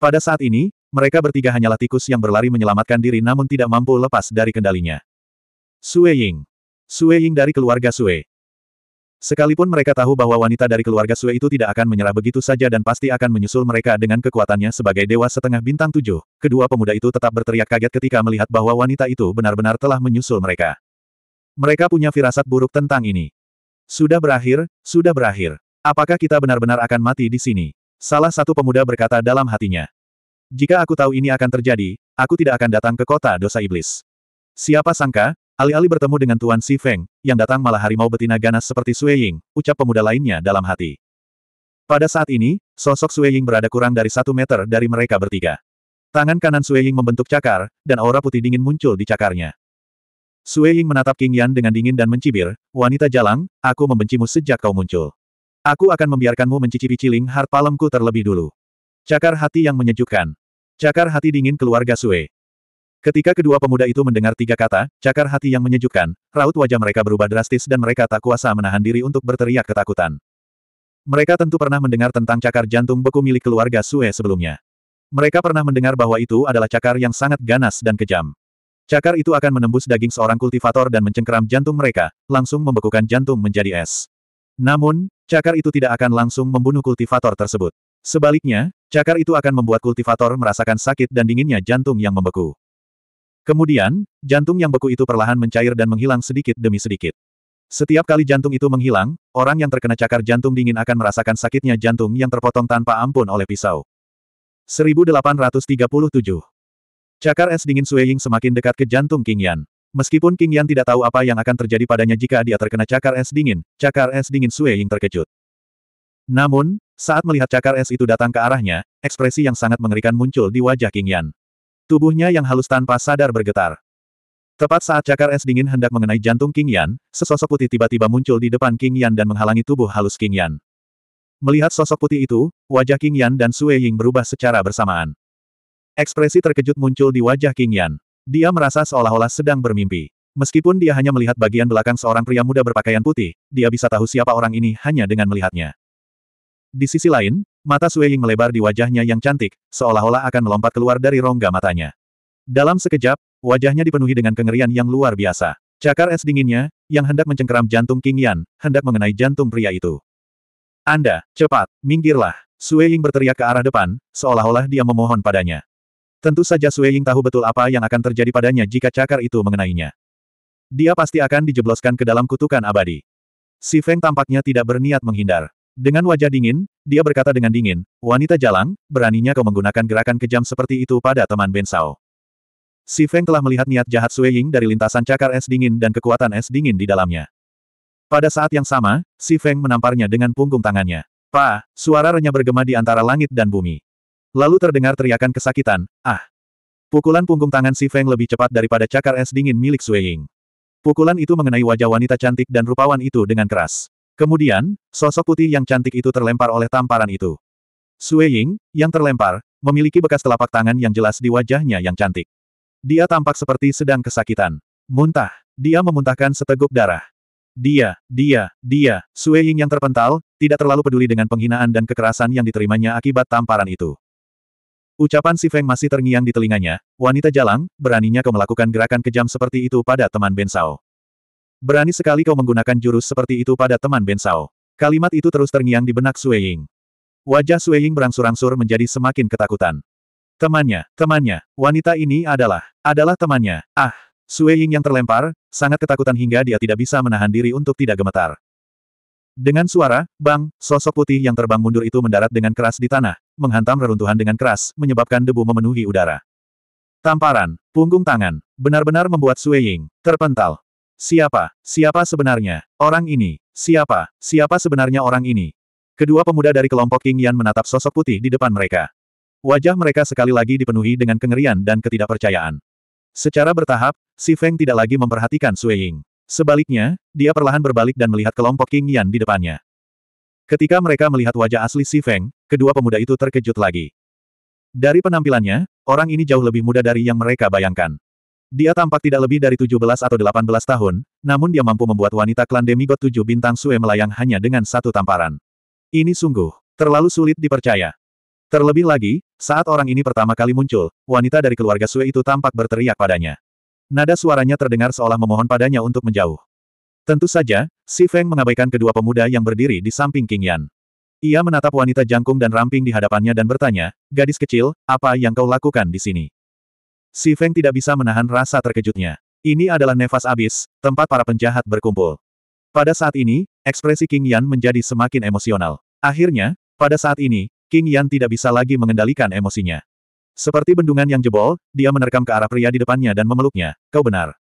Pada saat ini, mereka bertiga hanyalah tikus yang berlari menyelamatkan diri namun tidak mampu lepas dari kendalinya. Sue Ying. Sue Ying dari keluarga Sue. Sekalipun mereka tahu bahwa wanita dari keluarga Sue itu tidak akan menyerah begitu saja dan pasti akan menyusul mereka dengan kekuatannya sebagai dewa setengah bintang tujuh, kedua pemuda itu tetap berteriak kaget ketika melihat bahwa wanita itu benar-benar telah menyusul mereka. Mereka punya firasat buruk tentang ini. Sudah berakhir, sudah berakhir. Apakah kita benar-benar akan mati di sini? Salah satu pemuda berkata dalam hatinya. Jika aku tahu ini akan terjadi, aku tidak akan datang ke kota dosa iblis. Siapa sangka, Alih-alih bertemu dengan Tuan Si Feng, yang datang malah harimau betina ganas seperti Sue Ying, ucap pemuda lainnya dalam hati. Pada saat ini, sosok Sue Ying berada kurang dari satu meter dari mereka bertiga. Tangan kanan Sue Ying membentuk cakar, dan aura putih dingin muncul di cakarnya. Sue Ying menatap King Yan dengan dingin dan mencibir, wanita jalang, aku membencimu sejak kau muncul. Aku akan membiarkanmu mencicipi ciling hart palemku terlebih dulu. Cakar hati yang menyejukkan. Cakar hati dingin keluarga Sue. Ketika kedua pemuda itu mendengar tiga kata, cakar hati yang menyejukkan, raut wajah mereka berubah drastis dan mereka tak kuasa menahan diri untuk berteriak ketakutan. Mereka tentu pernah mendengar tentang cakar jantung beku milik keluarga Sue sebelumnya. Mereka pernah mendengar bahwa itu adalah cakar yang sangat ganas dan kejam. Cakar itu akan menembus daging seorang kultivator dan mencengkeram jantung mereka, langsung membekukan jantung menjadi es. Namun, cakar itu tidak akan langsung membunuh kultivator tersebut. Sebaliknya, cakar itu akan membuat kultivator merasakan sakit dan dinginnya jantung yang membeku. Kemudian, jantung yang beku itu perlahan mencair dan menghilang sedikit demi sedikit. Setiap kali jantung itu menghilang, orang yang terkena cakar jantung dingin akan merasakan sakitnya jantung yang terpotong tanpa ampun oleh pisau. 1837 Cakar es dingin Sueying semakin dekat ke jantung King Yan. Meskipun King Yan tidak tahu apa yang akan terjadi padanya jika dia terkena cakar es dingin, cakar es dingin Sue terkejut. Namun, saat melihat cakar es itu datang ke arahnya, ekspresi yang sangat mengerikan muncul di wajah King Yan. Tubuhnya yang halus tanpa sadar bergetar. Tepat saat cakar es dingin hendak mengenai jantung King Yan, sesosok putih tiba-tiba muncul di depan King Yan dan menghalangi tubuh halus King Yan. Melihat sosok putih itu, wajah King Yan dan Sue Ying berubah secara bersamaan. Ekspresi terkejut muncul di wajah King Yan. Dia merasa seolah-olah sedang bermimpi. Meskipun dia hanya melihat bagian belakang seorang pria muda berpakaian putih, dia bisa tahu siapa orang ini hanya dengan melihatnya. Di sisi lain, mata Sue Ying melebar di wajahnya yang cantik, seolah-olah akan melompat keluar dari rongga matanya. Dalam sekejap, wajahnya dipenuhi dengan kengerian yang luar biasa. Cakar es dinginnya, yang hendak mencengkeram jantung King Yan, hendak mengenai jantung pria itu. Anda, cepat, minggirlah. Sue Ying berteriak ke arah depan, seolah-olah dia memohon padanya. Tentu saja Sue Ying tahu betul apa yang akan terjadi padanya jika cakar itu mengenainya. Dia pasti akan dijebloskan ke dalam kutukan abadi. Si Feng tampaknya tidak berniat menghindar. Dengan wajah dingin, dia berkata dengan dingin, wanita jalang, beraninya kau menggunakan gerakan kejam seperti itu pada teman Ben Sao. Si Feng telah melihat niat jahat Sui Ying dari lintasan cakar es dingin dan kekuatan es dingin di dalamnya. Pada saat yang sama, Si Feng menamparnya dengan punggung tangannya. Pa, suara renyah bergema di antara langit dan bumi. Lalu terdengar teriakan kesakitan, ah. Pukulan punggung tangan Si Feng lebih cepat daripada cakar es dingin milik Sui Ying. Pukulan itu mengenai wajah wanita cantik dan rupawan itu dengan keras. Kemudian, sosok putih yang cantik itu terlempar oleh tamparan itu. Sue Ying, yang terlempar, memiliki bekas telapak tangan yang jelas di wajahnya yang cantik. Dia tampak seperti sedang kesakitan. Muntah. Dia memuntahkan seteguk darah. Dia, dia, dia, Sue Ying yang terpental, tidak terlalu peduli dengan penghinaan dan kekerasan yang diterimanya akibat tamparan itu. Ucapan si Feng masih terngiang di telinganya, wanita jalang, beraninya kau melakukan gerakan kejam seperti itu pada teman Ben Sao. Berani sekali kau menggunakan jurus seperti itu pada teman Bensao. Kalimat itu terus terngiang di benak Sue Ying. Wajah Sue Ying berangsur-angsur menjadi semakin ketakutan. Temannya, temannya, wanita ini adalah, adalah temannya. Ah, Sue Ying yang terlempar, sangat ketakutan hingga dia tidak bisa menahan diri untuk tidak gemetar. Dengan suara, bang, sosok putih yang terbang mundur itu mendarat dengan keras di tanah, menghantam reruntuhan dengan keras, menyebabkan debu memenuhi udara. Tamparan, punggung tangan, benar-benar membuat Sue Ying terpental. Siapa? Siapa sebenarnya? Orang ini? Siapa? Siapa sebenarnya orang ini? Kedua pemuda dari kelompok King Yan menatap sosok putih di depan mereka. Wajah mereka sekali lagi dipenuhi dengan kengerian dan ketidakpercayaan. Secara bertahap, Si Feng tidak lagi memperhatikan Sui Ying. Sebaliknya, dia perlahan berbalik dan melihat kelompok King Yan di depannya. Ketika mereka melihat wajah asli Si Feng, kedua pemuda itu terkejut lagi. Dari penampilannya, orang ini jauh lebih muda dari yang mereka bayangkan. Dia tampak tidak lebih dari 17 atau 18 tahun, namun dia mampu membuat wanita klan demigod tujuh bintang Sue melayang hanya dengan satu tamparan. Ini sungguh terlalu sulit dipercaya. Terlebih lagi, saat orang ini pertama kali muncul, wanita dari keluarga Sue itu tampak berteriak padanya. Nada suaranya terdengar seolah memohon padanya untuk menjauh. Tentu saja, Si Feng mengabaikan kedua pemuda yang berdiri di samping King Yan. Ia menatap wanita jangkung dan ramping di hadapannya dan bertanya, gadis kecil, apa yang kau lakukan di sini? Si Feng tidak bisa menahan rasa terkejutnya. Ini adalah nefas abis, tempat para penjahat berkumpul. Pada saat ini, ekspresi King Yan menjadi semakin emosional. Akhirnya, pada saat ini, King Yan tidak bisa lagi mengendalikan emosinya. Seperti bendungan yang jebol, dia menerkam ke arah pria di depannya dan memeluknya. Kau benar.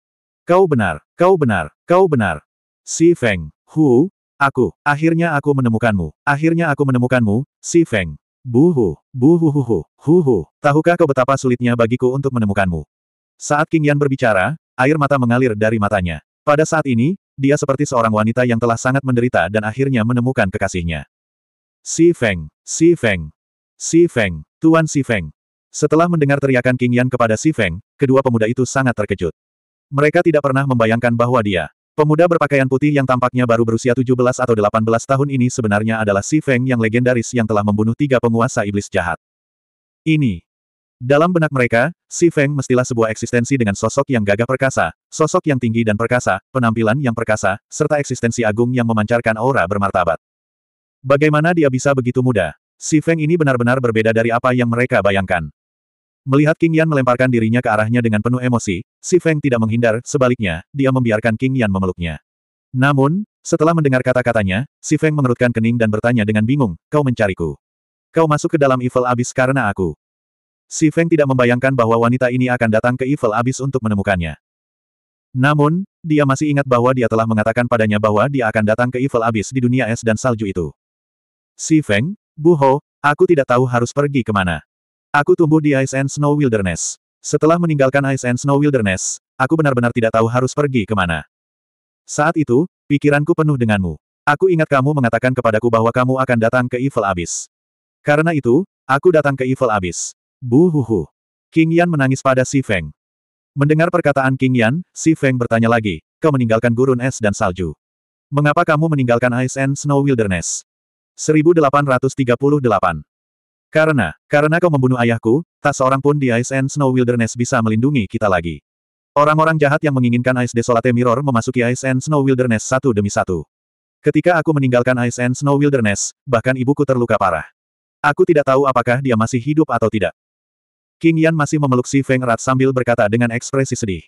Kau benar. Kau benar. Kau benar. Si Feng. Hu, Aku, akhirnya aku menemukanmu. Akhirnya aku menemukanmu, Si Feng. Buhu, buhuhuhu, huhu, tahukah kau betapa sulitnya bagiku untuk menemukanmu? Saat King Yan berbicara, air mata mengalir dari matanya. Pada saat ini, dia seperti seorang wanita yang telah sangat menderita dan akhirnya menemukan kekasihnya. Si Feng, Si Feng, Si Feng, Tuan Si Feng. Setelah mendengar teriakan King Yan kepada Si Feng, kedua pemuda itu sangat terkejut. Mereka tidak pernah membayangkan bahwa dia, Pemuda berpakaian putih yang tampaknya baru berusia 17 atau 18 tahun ini sebenarnya adalah Si Feng yang legendaris yang telah membunuh tiga penguasa iblis jahat. Ini. Dalam benak mereka, Si Feng mestilah sebuah eksistensi dengan sosok yang gagah perkasa, sosok yang tinggi dan perkasa, penampilan yang perkasa, serta eksistensi agung yang memancarkan aura bermartabat. Bagaimana dia bisa begitu muda? Si Feng ini benar-benar berbeda dari apa yang mereka bayangkan. Melihat King Yan melemparkan dirinya ke arahnya dengan penuh emosi, Si Feng tidak menghindar, sebaliknya, dia membiarkan King Yan memeluknya. Namun, setelah mendengar kata-katanya, Si Feng mengerutkan kening dan bertanya dengan bingung, kau mencariku. Kau masuk ke dalam Evil Abyss karena aku. Si Feng tidak membayangkan bahwa wanita ini akan datang ke Evil Abyss untuk menemukannya. Namun, dia masih ingat bahwa dia telah mengatakan padanya bahwa dia akan datang ke Evil Abyss di dunia es dan salju itu. Si Feng, Bu Ho, aku tidak tahu harus pergi kemana. Aku tumbuh di Ice and Snow Wilderness. Setelah meninggalkan Ice and Snow Wilderness, aku benar-benar tidak tahu harus pergi kemana. Saat itu, pikiranku penuh denganmu. Aku ingat kamu mengatakan kepadaku bahwa kamu akan datang ke Evil Abyss. Karena itu, aku datang ke Evil Abyss. Buhuhu. King Yan menangis pada Si Feng. Mendengar perkataan King Yan, Si Feng bertanya lagi, kau meninggalkan gurun es dan salju. Mengapa kamu meninggalkan Ice and Snow Wilderness? 1838 karena, karena kau membunuh ayahku, tak seorang pun di Ice and Snow Wilderness bisa melindungi kita lagi. Orang-orang jahat yang menginginkan Ice Desolate Mirror memasuki Ice and Snow Wilderness satu demi satu. Ketika aku meninggalkan Ice and Snow Wilderness, bahkan ibuku terluka parah. Aku tidak tahu apakah dia masih hidup atau tidak. King Yan masih memeluk si Feng Rat sambil berkata dengan ekspresi sedih.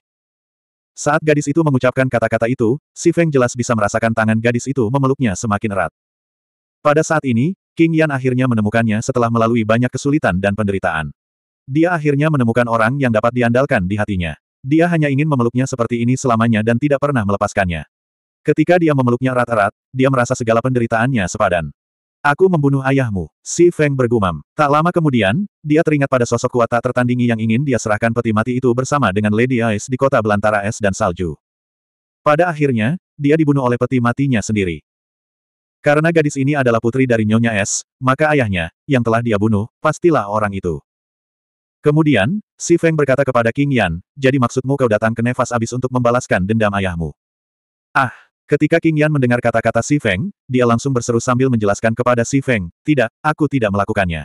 Saat gadis itu mengucapkan kata-kata itu, si Feng jelas bisa merasakan tangan gadis itu memeluknya semakin erat. Pada saat ini, King Yan akhirnya menemukannya setelah melalui banyak kesulitan dan penderitaan. Dia akhirnya menemukan orang yang dapat diandalkan di hatinya. Dia hanya ingin memeluknya seperti ini selamanya dan tidak pernah melepaskannya. Ketika dia memeluknya erat-erat, dia merasa segala penderitaannya sepadan. Aku membunuh ayahmu, si Feng bergumam. Tak lama kemudian, dia teringat pada sosok kuat tak tertandingi yang ingin dia serahkan peti mati itu bersama dengan Lady Ice di kota belantara es dan salju. Pada akhirnya, dia dibunuh oleh peti matinya sendiri. Karena gadis ini adalah putri dari Nyonya Es, maka ayahnya, yang telah dia bunuh, pastilah orang itu. Kemudian, Si Feng berkata kepada King Yan, jadi maksudmu kau datang ke Nefas Abis untuk membalaskan dendam ayahmu. Ah, ketika King Yan mendengar kata-kata Si Feng, dia langsung berseru sambil menjelaskan kepada Si Feng, tidak, aku tidak melakukannya.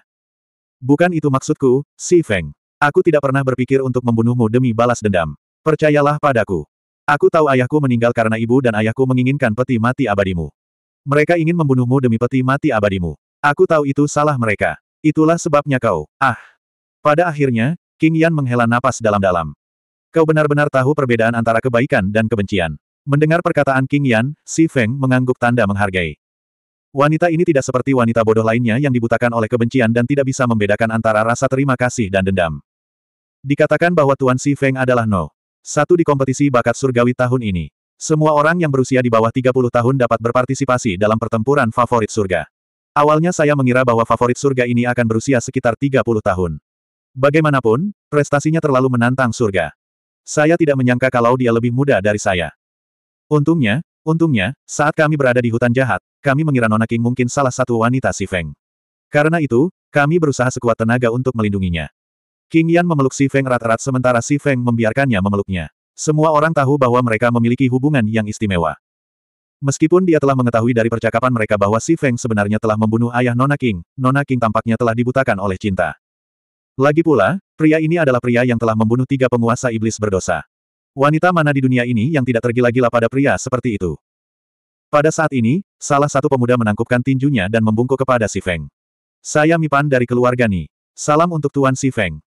Bukan itu maksudku, Si Feng. Aku tidak pernah berpikir untuk membunuhmu demi balas dendam. Percayalah padaku. Aku tahu ayahku meninggal karena ibu dan ayahku menginginkan peti mati abadimu. Mereka ingin membunuhmu demi peti mati abadimu. Aku tahu itu salah mereka. Itulah sebabnya kau. Ah. Pada akhirnya, King Yan menghela napas dalam-dalam. Kau benar-benar tahu perbedaan antara kebaikan dan kebencian. Mendengar perkataan King Yan, Si Feng mengangguk tanda menghargai. Wanita ini tidak seperti wanita bodoh lainnya yang dibutakan oleh kebencian dan tidak bisa membedakan antara rasa terima kasih dan dendam. Dikatakan bahwa Tuan Si Feng adalah No. Satu di kompetisi bakat surgawi tahun ini. Semua orang yang berusia di bawah 30 tahun dapat berpartisipasi dalam pertempuran favorit surga. Awalnya saya mengira bahwa favorit surga ini akan berusia sekitar 30 tahun. Bagaimanapun, prestasinya terlalu menantang surga. Saya tidak menyangka kalau dia lebih muda dari saya. Untungnya, untungnya, saat kami berada di hutan jahat, kami mengira Nona King mungkin salah satu wanita si Feng. Karena itu, kami berusaha sekuat tenaga untuk melindunginya. King Yan memeluk si Feng erat-erat sementara si Feng membiarkannya memeluknya. Semua orang tahu bahwa mereka memiliki hubungan yang istimewa. Meskipun dia telah mengetahui dari percakapan mereka bahwa Si Feng sebenarnya telah membunuh ayah Nona King, Nona King tampaknya telah dibutakan oleh cinta. Lagi pula, pria ini adalah pria yang telah membunuh tiga penguasa iblis berdosa. Wanita mana di dunia ini yang tidak tergila-gila pada pria seperti itu? Pada saat ini, salah satu pemuda menangkupkan tinjunya dan membungkuk kepada Si Feng. Saya Mipan dari keluarga Ni. Salam untuk Tuan Si Feng.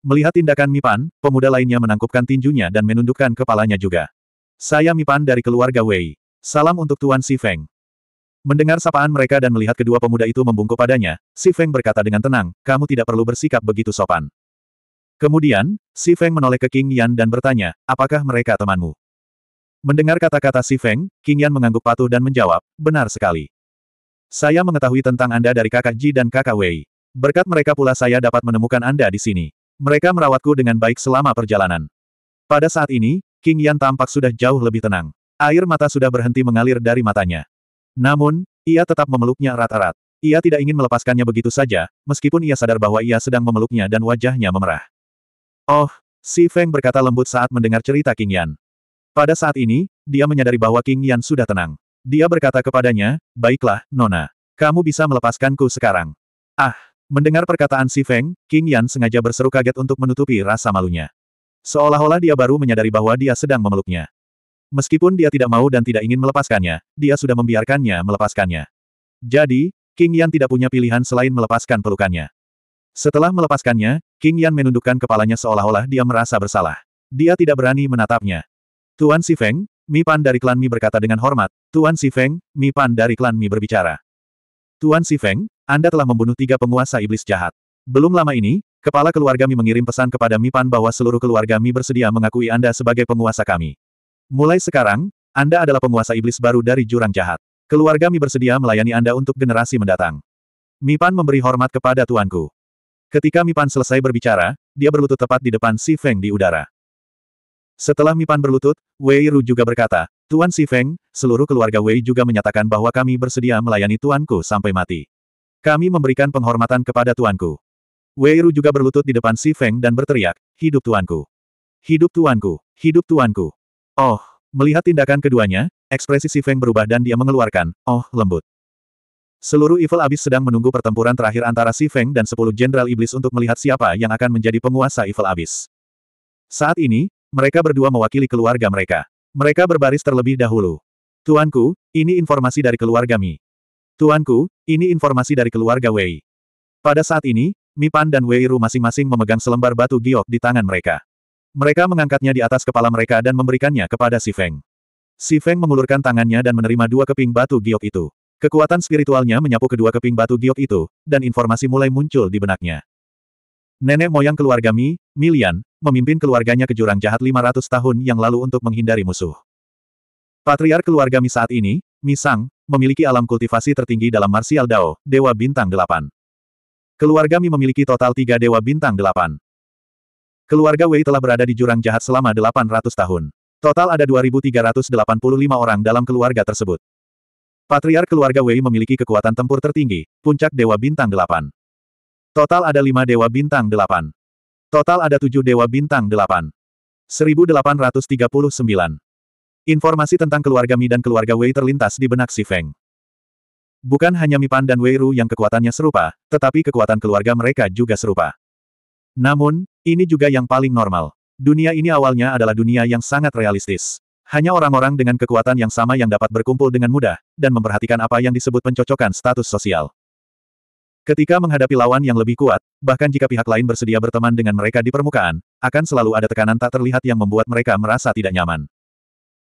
Melihat tindakan Mipan, pemuda lainnya menangkupkan tinjunya dan menundukkan kepalanya juga. Saya Mipan dari keluarga Wei. Salam untuk Tuan Si Feng. Mendengar sapaan mereka dan melihat kedua pemuda itu membungkuk padanya, Si Feng berkata dengan tenang, kamu tidak perlu bersikap begitu sopan. Kemudian, Si Feng menoleh ke King Yan dan bertanya, apakah mereka temanmu? Mendengar kata-kata Si Feng, King Yan mengangguk patuh dan menjawab, benar sekali. Saya mengetahui tentang Anda dari kakak Ji dan kakak Wei. Berkat mereka pula saya dapat menemukan Anda di sini. Mereka merawatku dengan baik selama perjalanan. Pada saat ini, King Yan tampak sudah jauh lebih tenang. Air mata sudah berhenti mengalir dari matanya. Namun, ia tetap memeluknya erat-erat. Ia tidak ingin melepaskannya begitu saja, meskipun ia sadar bahwa ia sedang memeluknya dan wajahnya memerah. Oh, Si Feng berkata lembut saat mendengar cerita King Yan. Pada saat ini, dia menyadari bahwa King Yan sudah tenang. Dia berkata kepadanya, Baiklah, Nona. Kamu bisa melepaskanku sekarang. Ah! Mendengar perkataan Si Feng, King Yan sengaja berseru kaget untuk menutupi rasa malunya. Seolah-olah dia baru menyadari bahwa dia sedang memeluknya. Meskipun dia tidak mau dan tidak ingin melepaskannya, dia sudah membiarkannya melepaskannya. Jadi, King Yan tidak punya pilihan selain melepaskan pelukannya. Setelah melepaskannya, King Yan menundukkan kepalanya seolah-olah dia merasa bersalah. Dia tidak berani menatapnya. Tuan Si Feng, Mi Pan dari klan Mi berkata dengan hormat, Tuan Si Feng, Mi Pan dari klan Mi berbicara. Tuan Si Feng, anda telah membunuh tiga penguasa iblis jahat. Belum lama ini, kepala keluarga Mi mengirim pesan kepada Mi Pan bahwa seluruh keluarga Mi bersedia mengakui Anda sebagai penguasa kami. Mulai sekarang, Anda adalah penguasa iblis baru dari jurang jahat. Keluarga Mi bersedia melayani Anda untuk generasi mendatang. Mi Pan memberi hormat kepada tuanku. Ketika Mi Pan selesai berbicara, dia berlutut tepat di depan Si Feng di udara. Setelah Mi Pan berlutut, Wei Ru juga berkata, Tuan Si Feng, seluruh keluarga Wei juga menyatakan bahwa kami bersedia melayani tuanku sampai mati. Kami memberikan penghormatan kepada tuanku. Wei Ru juga berlutut di depan Si Feng dan berteriak, Hidup tuanku! Hidup tuanku! Hidup tuanku! Oh! Melihat tindakan keduanya, ekspresi Si Feng berubah dan dia mengeluarkan, oh, lembut. Seluruh Evil Abyss sedang menunggu pertempuran terakhir antara Si Feng dan sepuluh Jenderal Iblis untuk melihat siapa yang akan menjadi penguasa Evil Abyss. Saat ini, mereka berdua mewakili keluarga mereka. Mereka berbaris terlebih dahulu. Tuanku, ini informasi dari keluarga Mi. Tuanku, ini informasi dari keluarga Wei. Pada saat ini, Mi Pan dan Wei Ru masing-masing memegang selembar batu giok di tangan mereka. Mereka mengangkatnya di atas kepala mereka dan memberikannya kepada Si Feng. Si Feng mengulurkan tangannya dan menerima dua keping batu giok itu. Kekuatan spiritualnya menyapu kedua keping batu giok itu, dan informasi mulai muncul di benaknya. Nenek moyang keluarga Mi, Milian, memimpin keluarganya ke jurang jahat 500 tahun yang lalu untuk menghindari musuh. Patriar keluarga Mi saat ini, Mi Sang, memiliki alam kultivasi tertinggi dalam Martial Dao, Dewa Bintang Delapan. Keluarga Mi memiliki total tiga Dewa Bintang Delapan. Keluarga Wei telah berada di jurang jahat selama 800 tahun. Total ada 2.385 orang dalam keluarga tersebut. Patriark keluarga Wei memiliki kekuatan tempur tertinggi, puncak Dewa Bintang Delapan. Total ada lima Dewa Bintang Delapan. Total ada tujuh Dewa Bintang 8. 1839 Informasi tentang keluarga Mi dan keluarga Wei terlintas di benak si Feng. Bukan hanya Mi Pan dan Wei Ru yang kekuatannya serupa, tetapi kekuatan keluarga mereka juga serupa. Namun, ini juga yang paling normal. Dunia ini awalnya adalah dunia yang sangat realistis. Hanya orang-orang dengan kekuatan yang sama yang dapat berkumpul dengan mudah, dan memperhatikan apa yang disebut pencocokan status sosial. Ketika menghadapi lawan yang lebih kuat, bahkan jika pihak lain bersedia berteman dengan mereka di permukaan, akan selalu ada tekanan tak terlihat yang membuat mereka merasa tidak nyaman.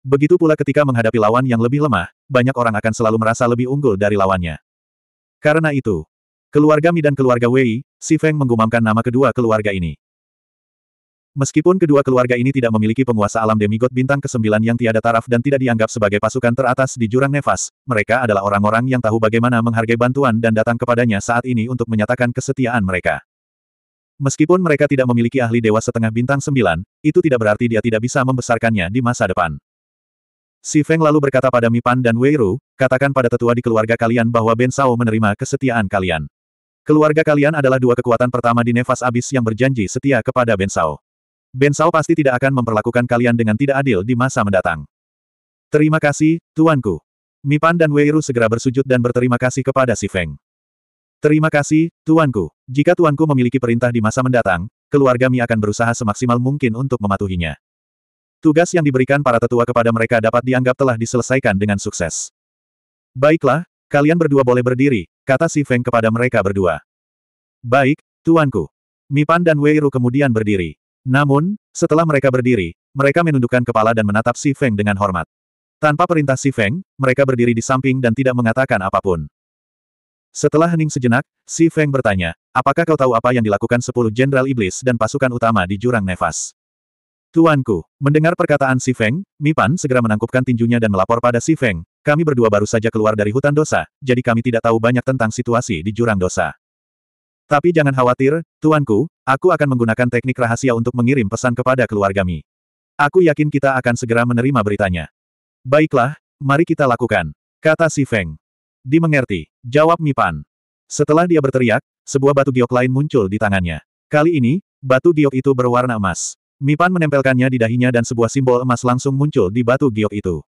Begitu pula ketika menghadapi lawan yang lebih lemah, banyak orang akan selalu merasa lebih unggul dari lawannya. Karena itu, keluarga Mi dan keluarga Wei, Si Feng menggumamkan nama kedua keluarga ini. Meskipun kedua keluarga ini tidak memiliki penguasa alam demigod bintang ke-9 yang tiada taraf dan tidak dianggap sebagai pasukan teratas di jurang nefas, mereka adalah orang-orang yang tahu bagaimana menghargai bantuan dan datang kepadanya saat ini untuk menyatakan kesetiaan mereka. Meskipun mereka tidak memiliki ahli dewa setengah bintang 9, itu tidak berarti dia tidak bisa membesarkannya di masa depan. Si Feng lalu berkata pada Mipan dan Wei Ru, katakan pada tetua di keluarga kalian bahwa Ben Sao menerima kesetiaan kalian. Keluarga kalian adalah dua kekuatan pertama di Nefas Abis yang berjanji setia kepada Ben Sao. Ben Sao pasti tidak akan memperlakukan kalian dengan tidak adil di masa mendatang. Terima kasih, Tuanku. Mipan dan Wei Ru segera bersujud dan berterima kasih kepada Si Feng. Terima kasih, Tuanku. Jika Tuanku memiliki perintah di masa mendatang, keluarga Mi akan berusaha semaksimal mungkin untuk mematuhinya. Tugas yang diberikan para tetua kepada mereka dapat dianggap telah diselesaikan dengan sukses. Baiklah, kalian berdua boleh berdiri, kata Si Feng kepada mereka berdua. Baik, tuanku. Mipan dan Weiru kemudian berdiri. Namun, setelah mereka berdiri, mereka menundukkan kepala dan menatap Si Feng dengan hormat. Tanpa perintah Si Feng, mereka berdiri di samping dan tidak mengatakan apapun. Setelah hening sejenak, Si Feng bertanya, apakah kau tahu apa yang dilakukan sepuluh jenderal iblis dan pasukan utama di Jurang Nefas? Tuanku, mendengar perkataan Si Feng, Mipan segera menangkupkan tinjunya dan melapor pada Si Feng, kami berdua baru saja keluar dari hutan dosa, jadi kami tidak tahu banyak tentang situasi di jurang dosa. Tapi jangan khawatir, Tuanku, aku akan menggunakan teknik rahasia untuk mengirim pesan kepada keluarga Mi. Aku yakin kita akan segera menerima beritanya. Baiklah, mari kita lakukan, kata Si Feng. Dimengerti, jawab Mipan. Setelah dia berteriak, sebuah batu giok lain muncul di tangannya. Kali ini, batu giok itu berwarna emas. Mipan menempelkannya di dahinya dan sebuah simbol emas langsung muncul di batu giok itu.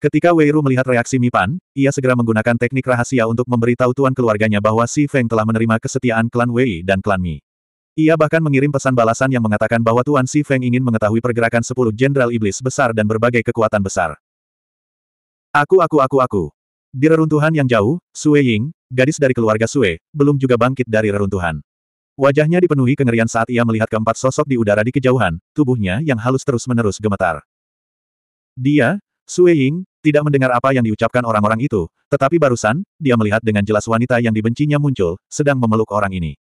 Ketika Wei Weiru melihat reaksi Mipan, ia segera menggunakan teknik rahasia untuk memberitahu tuan keluarganya bahwa Si Feng telah menerima kesetiaan klan Wei dan klan Mi. Ia bahkan mengirim pesan balasan yang mengatakan bahwa Tuan Si Feng ingin mengetahui pergerakan sepuluh jenderal iblis besar dan berbagai kekuatan besar. Aku aku aku aku. Di reruntuhan yang jauh, Sue Ying, gadis dari keluarga Sue, belum juga bangkit dari reruntuhan. Wajahnya dipenuhi kengerian saat ia melihat keempat sosok di udara di kejauhan, tubuhnya yang halus terus-menerus gemetar. Dia, Sue Ying, tidak mendengar apa yang diucapkan orang-orang itu, tetapi barusan, dia melihat dengan jelas wanita yang dibencinya muncul, sedang memeluk orang ini.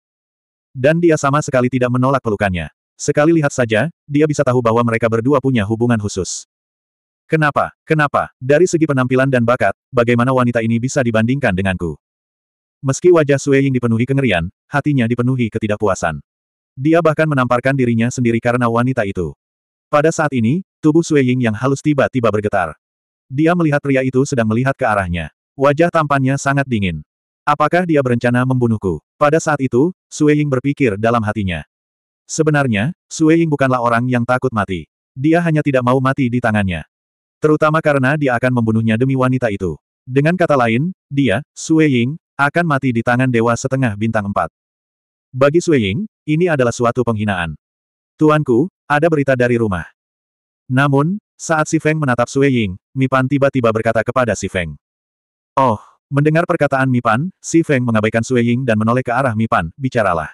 Dan dia sama sekali tidak menolak pelukannya. Sekali lihat saja, dia bisa tahu bahwa mereka berdua punya hubungan khusus. Kenapa, kenapa, dari segi penampilan dan bakat, bagaimana wanita ini bisa dibandingkan denganku? Meski wajah Sue Ying dipenuhi kengerian, hatinya dipenuhi ketidakpuasan. Dia bahkan menamparkan dirinya sendiri karena wanita itu. Pada saat ini, tubuh Sue Ying yang halus tiba-tiba bergetar. Dia melihat pria itu sedang melihat ke arahnya. Wajah tampannya sangat dingin. Apakah dia berencana membunuhku? Pada saat itu, Sue Ying berpikir dalam hatinya. Sebenarnya, Sue Ying bukanlah orang yang takut mati. Dia hanya tidak mau mati di tangannya. Terutama karena dia akan membunuhnya demi wanita itu. Dengan kata lain, dia, Sue Ying, akan mati di tangan Dewa Setengah Bintang empat. Bagi Sui Ying, ini adalah suatu penghinaan. Tuanku, ada berita dari rumah. Namun, saat Si Feng menatap Sui Ying, Mipan tiba-tiba berkata kepada Si Feng. Oh, mendengar perkataan Mipan, Si Feng mengabaikan Sui Ying dan menoleh ke arah Mipan, bicaralah.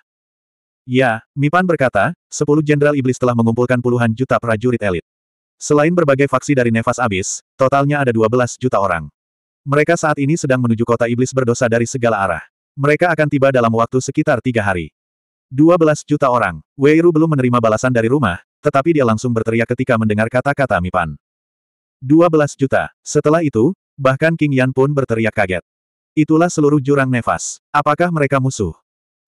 Ya, Mipan berkata, sepuluh jenderal iblis telah mengumpulkan puluhan juta prajurit elit. Selain berbagai faksi dari Nefas Abis, totalnya ada 12 juta orang. Mereka saat ini sedang menuju kota iblis berdosa dari segala arah. Mereka akan tiba dalam waktu sekitar tiga hari. 12 juta orang. Wei Weiru belum menerima balasan dari rumah, tetapi dia langsung berteriak ketika mendengar kata-kata Mipan. 12 juta. Setelah itu, bahkan King Yan pun berteriak kaget. Itulah seluruh jurang nefas. Apakah mereka musuh?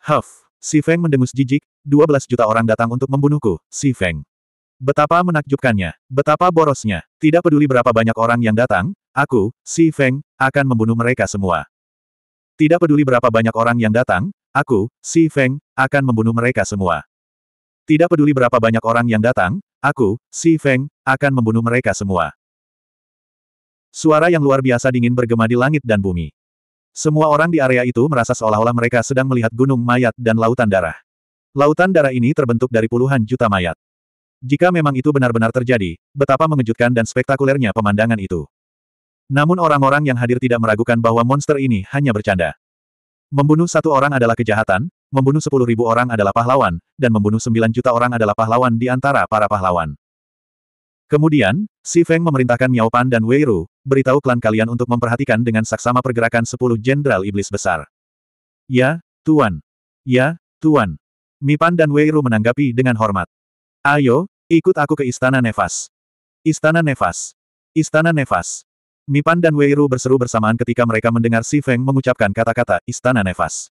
Huff. Si Feng mendengus jijik, 12 juta orang datang untuk membunuhku, si Feng. Betapa menakjubkannya, betapa borosnya. Tidak peduli berapa banyak orang yang datang, Aku, Si Feng, akan membunuh mereka semua. Tidak peduli berapa banyak orang yang datang, aku, Si Feng, akan membunuh mereka semua. Tidak peduli berapa banyak orang yang datang, aku, Si Feng, akan membunuh mereka semua. Suara yang luar biasa dingin bergema di langit dan bumi. Semua orang di area itu merasa seolah-olah mereka sedang melihat gunung mayat dan lautan darah. Lautan darah ini terbentuk dari puluhan juta mayat. Jika memang itu benar-benar terjadi, betapa mengejutkan dan spektakulernya pemandangan itu. Namun orang-orang yang hadir tidak meragukan bahwa monster ini hanya bercanda. Membunuh satu orang adalah kejahatan, membunuh sepuluh ribu orang adalah pahlawan, dan membunuh sembilan juta orang adalah pahlawan di antara para pahlawan. Kemudian, Si Feng memerintahkan Miao Pan dan Wei Ru, beritahu klan kalian untuk memperhatikan dengan saksama pergerakan sepuluh jenderal iblis besar. Ya, Tuan. Ya, Tuan. Mi Pan dan Wei Ru menanggapi dengan hormat. Ayo, ikut aku ke Istana Nefas. Istana Nefas. Istana Nefas. Mipan dan Weiru berseru bersamaan ketika mereka mendengar Si Feng mengucapkan kata-kata Istana Nefas.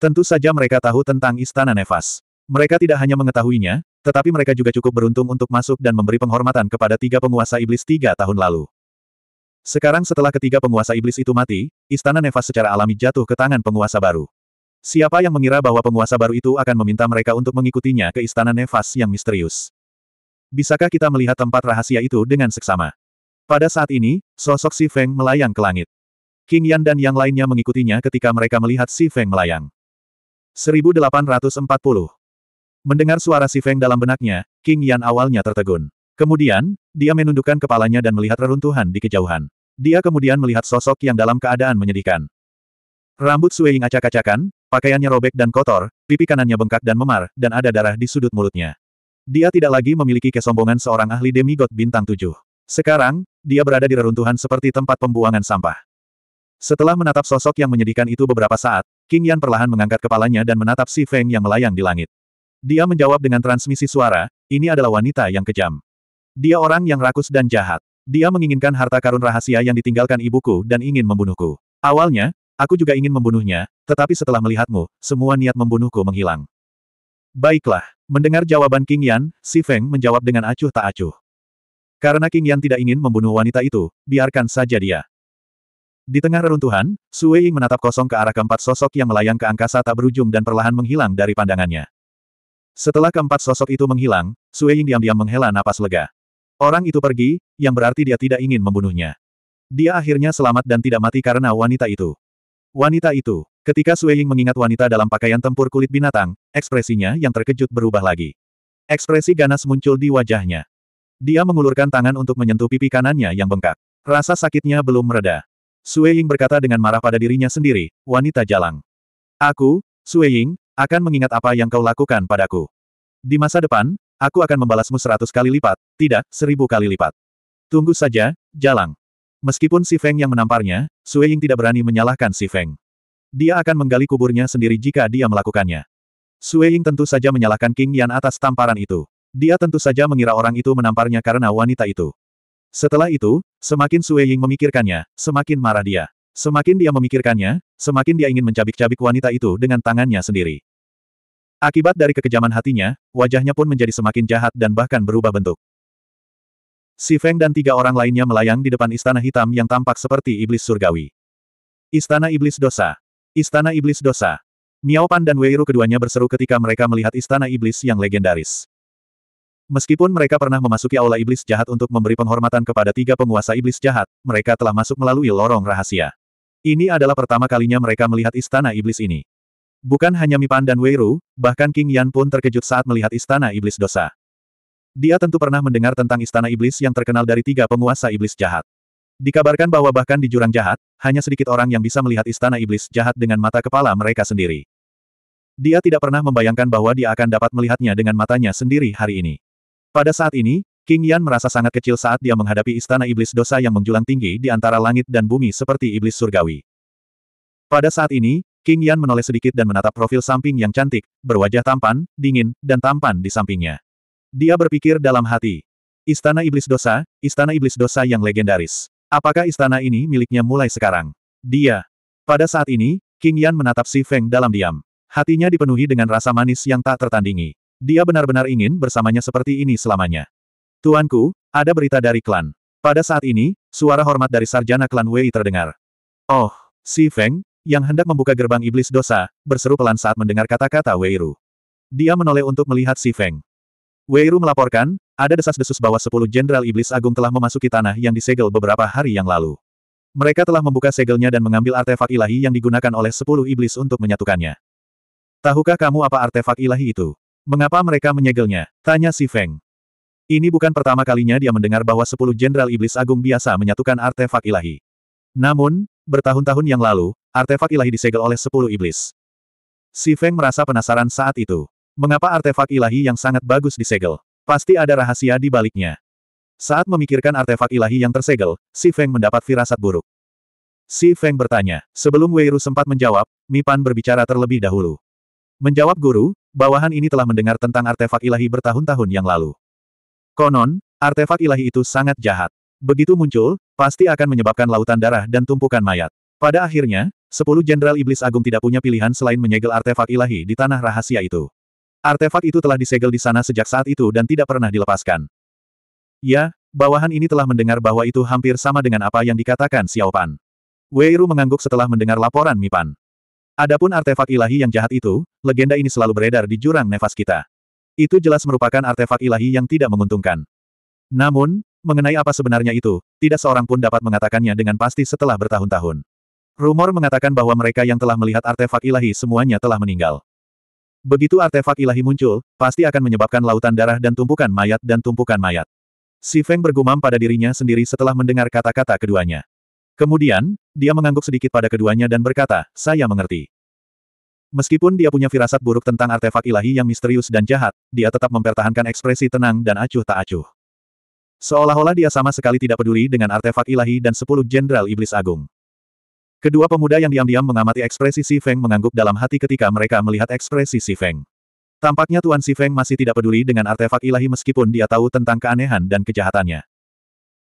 Tentu saja mereka tahu tentang Istana Nefas. Mereka tidak hanya mengetahuinya, tetapi mereka juga cukup beruntung untuk masuk dan memberi penghormatan kepada tiga penguasa iblis tiga tahun lalu. Sekarang setelah ketiga penguasa iblis itu mati, Istana Nefas secara alami jatuh ke tangan penguasa baru. Siapa yang mengira bahwa penguasa baru itu akan meminta mereka untuk mengikutinya ke Istana Nefas yang misterius? Bisakah kita melihat tempat rahasia itu dengan seksama? Pada saat ini, sosok Si Feng melayang ke langit. King Yan dan yang lainnya mengikutinya ketika mereka melihat Si Feng melayang. 1840 Mendengar suara Si Feng dalam benaknya, King Yan awalnya tertegun. Kemudian, dia menundukkan kepalanya dan melihat reruntuhan di kejauhan. Dia kemudian melihat sosok yang dalam keadaan menyedihkan. Rambut Sueing acak-acakan, pakaiannya robek dan kotor, pipi kanannya bengkak dan memar, dan ada darah di sudut mulutnya. Dia tidak lagi memiliki kesombongan seorang ahli demigod bintang tujuh. Sekarang, dia berada di reruntuhan seperti tempat pembuangan sampah. Setelah menatap sosok yang menyedihkan itu beberapa saat, King Yan perlahan mengangkat kepalanya dan menatap Si Feng yang melayang di langit. Dia menjawab dengan transmisi suara, ini adalah wanita yang kejam. Dia orang yang rakus dan jahat. Dia menginginkan harta karun rahasia yang ditinggalkan ibuku dan ingin membunuhku. Awalnya, aku juga ingin membunuhnya, tetapi setelah melihatmu, semua niat membunuhku menghilang. Baiklah, mendengar jawaban King Yan, Si Feng menjawab dengan acuh tak acuh. Karena King Yan tidak ingin membunuh wanita itu, biarkan saja dia. Di tengah reruntuhan, Sue Ying menatap kosong ke arah keempat sosok yang melayang ke angkasa tak berujung dan perlahan menghilang dari pandangannya. Setelah keempat sosok itu menghilang, Sue Ying diam-diam menghela napas lega. Orang itu pergi, yang berarti dia tidak ingin membunuhnya. Dia akhirnya selamat dan tidak mati karena wanita itu. Wanita itu, ketika Sue Ying mengingat wanita dalam pakaian tempur kulit binatang, ekspresinya yang terkejut berubah lagi. Ekspresi ganas muncul di wajahnya. Dia mengulurkan tangan untuk menyentuh pipi kanannya yang bengkak. Rasa sakitnya belum mereda. Sue Ying berkata dengan marah pada dirinya sendiri, wanita jalang. Aku, Sue Ying, akan mengingat apa yang kau lakukan padaku. Di masa depan, aku akan membalasmu seratus kali lipat, tidak, seribu kali lipat. Tunggu saja, jalang. Meskipun si Feng yang menamparnya, Sue Ying tidak berani menyalahkan si Feng. Dia akan menggali kuburnya sendiri jika dia melakukannya. Sue Ying tentu saja menyalahkan King Yan atas tamparan itu. Dia tentu saja mengira orang itu menamparnya karena wanita itu. Setelah itu, semakin Sue Ying memikirkannya, semakin marah dia. Semakin dia memikirkannya, semakin dia ingin mencabik-cabik wanita itu dengan tangannya sendiri. Akibat dari kekejaman hatinya, wajahnya pun menjadi semakin jahat dan bahkan berubah bentuk. Si Feng dan tiga orang lainnya melayang di depan istana hitam yang tampak seperti iblis surgawi. Istana Iblis Dosa. Istana Iblis Dosa. Miao Pan dan Wei Ru keduanya berseru ketika mereka melihat istana iblis yang legendaris. Meskipun mereka pernah memasuki aula iblis jahat untuk memberi penghormatan kepada tiga penguasa iblis jahat, mereka telah masuk melalui lorong rahasia. Ini adalah pertama kalinya mereka melihat istana iblis ini. Bukan hanya Mipan dan Weiru, bahkan King Yan pun terkejut saat melihat istana iblis dosa. Dia tentu pernah mendengar tentang istana iblis yang terkenal dari tiga penguasa iblis jahat. Dikabarkan bahwa bahkan di jurang jahat, hanya sedikit orang yang bisa melihat istana iblis jahat dengan mata kepala mereka sendiri. Dia tidak pernah membayangkan bahwa dia akan dapat melihatnya dengan matanya sendiri hari ini. Pada saat ini, King Yan merasa sangat kecil saat dia menghadapi istana iblis dosa yang menjulang tinggi di antara langit dan bumi seperti iblis surgawi. Pada saat ini, King Yan menoleh sedikit dan menatap profil samping yang cantik, berwajah tampan, dingin, dan tampan di sampingnya. Dia berpikir dalam hati. Istana Iblis Dosa, Istana Iblis Dosa yang legendaris. Apakah istana ini miliknya mulai sekarang? Dia. Pada saat ini, King Yan menatap Si Feng dalam diam. Hatinya dipenuhi dengan rasa manis yang tak tertandingi. Dia benar-benar ingin bersamanya seperti ini selamanya. Tuanku, ada berita dari klan. Pada saat ini, suara hormat dari sarjana klan Wei terdengar. Oh, si Feng, yang hendak membuka gerbang iblis dosa, berseru pelan saat mendengar kata-kata Wei Weiru. Dia menoleh untuk melihat si Feng. Wei Weiru melaporkan, ada desas-desus bahwa sepuluh jenderal iblis agung telah memasuki tanah yang disegel beberapa hari yang lalu. Mereka telah membuka segelnya dan mengambil artefak ilahi yang digunakan oleh sepuluh iblis untuk menyatukannya. Tahukah kamu apa artefak ilahi itu? Mengapa mereka menyegelnya? Tanya si Feng. Ini bukan pertama kalinya dia mendengar bahwa sepuluh jenderal iblis agung biasa menyatukan artefak ilahi. Namun, bertahun-tahun yang lalu, artefak ilahi disegel oleh sepuluh iblis. Si Feng merasa penasaran saat itu. Mengapa artefak ilahi yang sangat bagus disegel? Pasti ada rahasia di baliknya. Saat memikirkan artefak ilahi yang tersegel, Si Feng mendapat firasat buruk. Si Feng bertanya, sebelum Wei Ru sempat menjawab, Mipan berbicara terlebih dahulu. Menjawab guru, bawahan ini telah mendengar tentang artefak ilahi bertahun-tahun yang lalu. Konon, artefak ilahi itu sangat jahat. Begitu muncul, pasti akan menyebabkan lautan darah dan tumpukan mayat. Pada akhirnya, sepuluh jenderal iblis agung tidak punya pilihan selain menyegel artefak ilahi di tanah rahasia itu. Artefak itu telah disegel di sana sejak saat itu dan tidak pernah dilepaskan. Ya, bawahan ini telah mendengar bahwa itu hampir sama dengan apa yang dikatakan Xiao Xiaopan. Weiru mengangguk setelah mendengar laporan Mipan. Adapun artefak ilahi yang jahat itu, legenda ini selalu beredar di jurang nefas kita. Itu jelas merupakan artefak ilahi yang tidak menguntungkan. Namun, mengenai apa sebenarnya itu, tidak seorang pun dapat mengatakannya dengan pasti setelah bertahun-tahun. Rumor mengatakan bahwa mereka yang telah melihat artefak ilahi semuanya telah meninggal. Begitu artefak ilahi muncul, pasti akan menyebabkan lautan darah dan tumpukan mayat dan tumpukan mayat. Si Feng bergumam pada dirinya sendiri setelah mendengar kata-kata keduanya. Kemudian, dia mengangguk sedikit pada keduanya dan berkata, saya mengerti. Meskipun dia punya firasat buruk tentang artefak ilahi yang misterius dan jahat, dia tetap mempertahankan ekspresi tenang dan acuh tak acuh. Seolah-olah dia sama sekali tidak peduli dengan artefak ilahi dan sepuluh jenderal iblis agung. Kedua pemuda yang diam-diam mengamati ekspresi Si Feng mengangguk dalam hati ketika mereka melihat ekspresi Si Feng. Tampaknya Tuan Si Feng masih tidak peduli dengan artefak ilahi meskipun dia tahu tentang keanehan dan kejahatannya.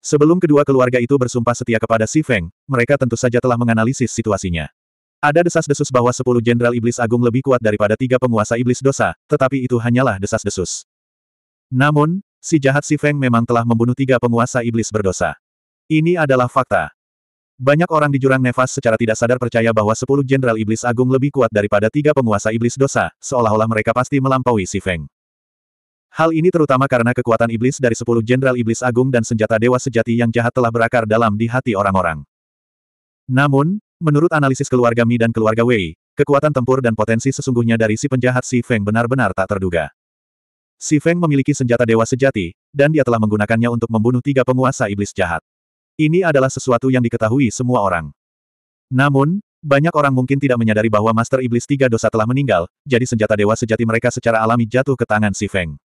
Sebelum kedua keluarga itu bersumpah setia kepada Si Feng, mereka tentu saja telah menganalisis situasinya. Ada desas-desus bahwa sepuluh jenderal iblis agung lebih kuat daripada tiga penguasa iblis dosa, tetapi itu hanyalah desas-desus. Namun, si jahat Si Feng memang telah membunuh tiga penguasa iblis berdosa. Ini adalah fakta. Banyak orang di jurang nefas secara tidak sadar percaya bahwa sepuluh jenderal iblis agung lebih kuat daripada tiga penguasa iblis dosa, seolah-olah mereka pasti melampaui Si Feng. Hal ini terutama karena kekuatan iblis dari sepuluh jenderal iblis agung dan senjata dewa sejati yang jahat telah berakar dalam di hati orang-orang. Namun, menurut analisis keluarga Mi dan keluarga Wei, kekuatan tempur dan potensi sesungguhnya dari si penjahat Si Feng benar-benar tak terduga. Si Feng memiliki senjata dewa sejati, dan dia telah menggunakannya untuk membunuh tiga penguasa iblis jahat. Ini adalah sesuatu yang diketahui semua orang. Namun, banyak orang mungkin tidak menyadari bahwa Master Iblis Tiga Dosa telah meninggal, jadi senjata dewa sejati mereka secara alami jatuh ke tangan Si Feng.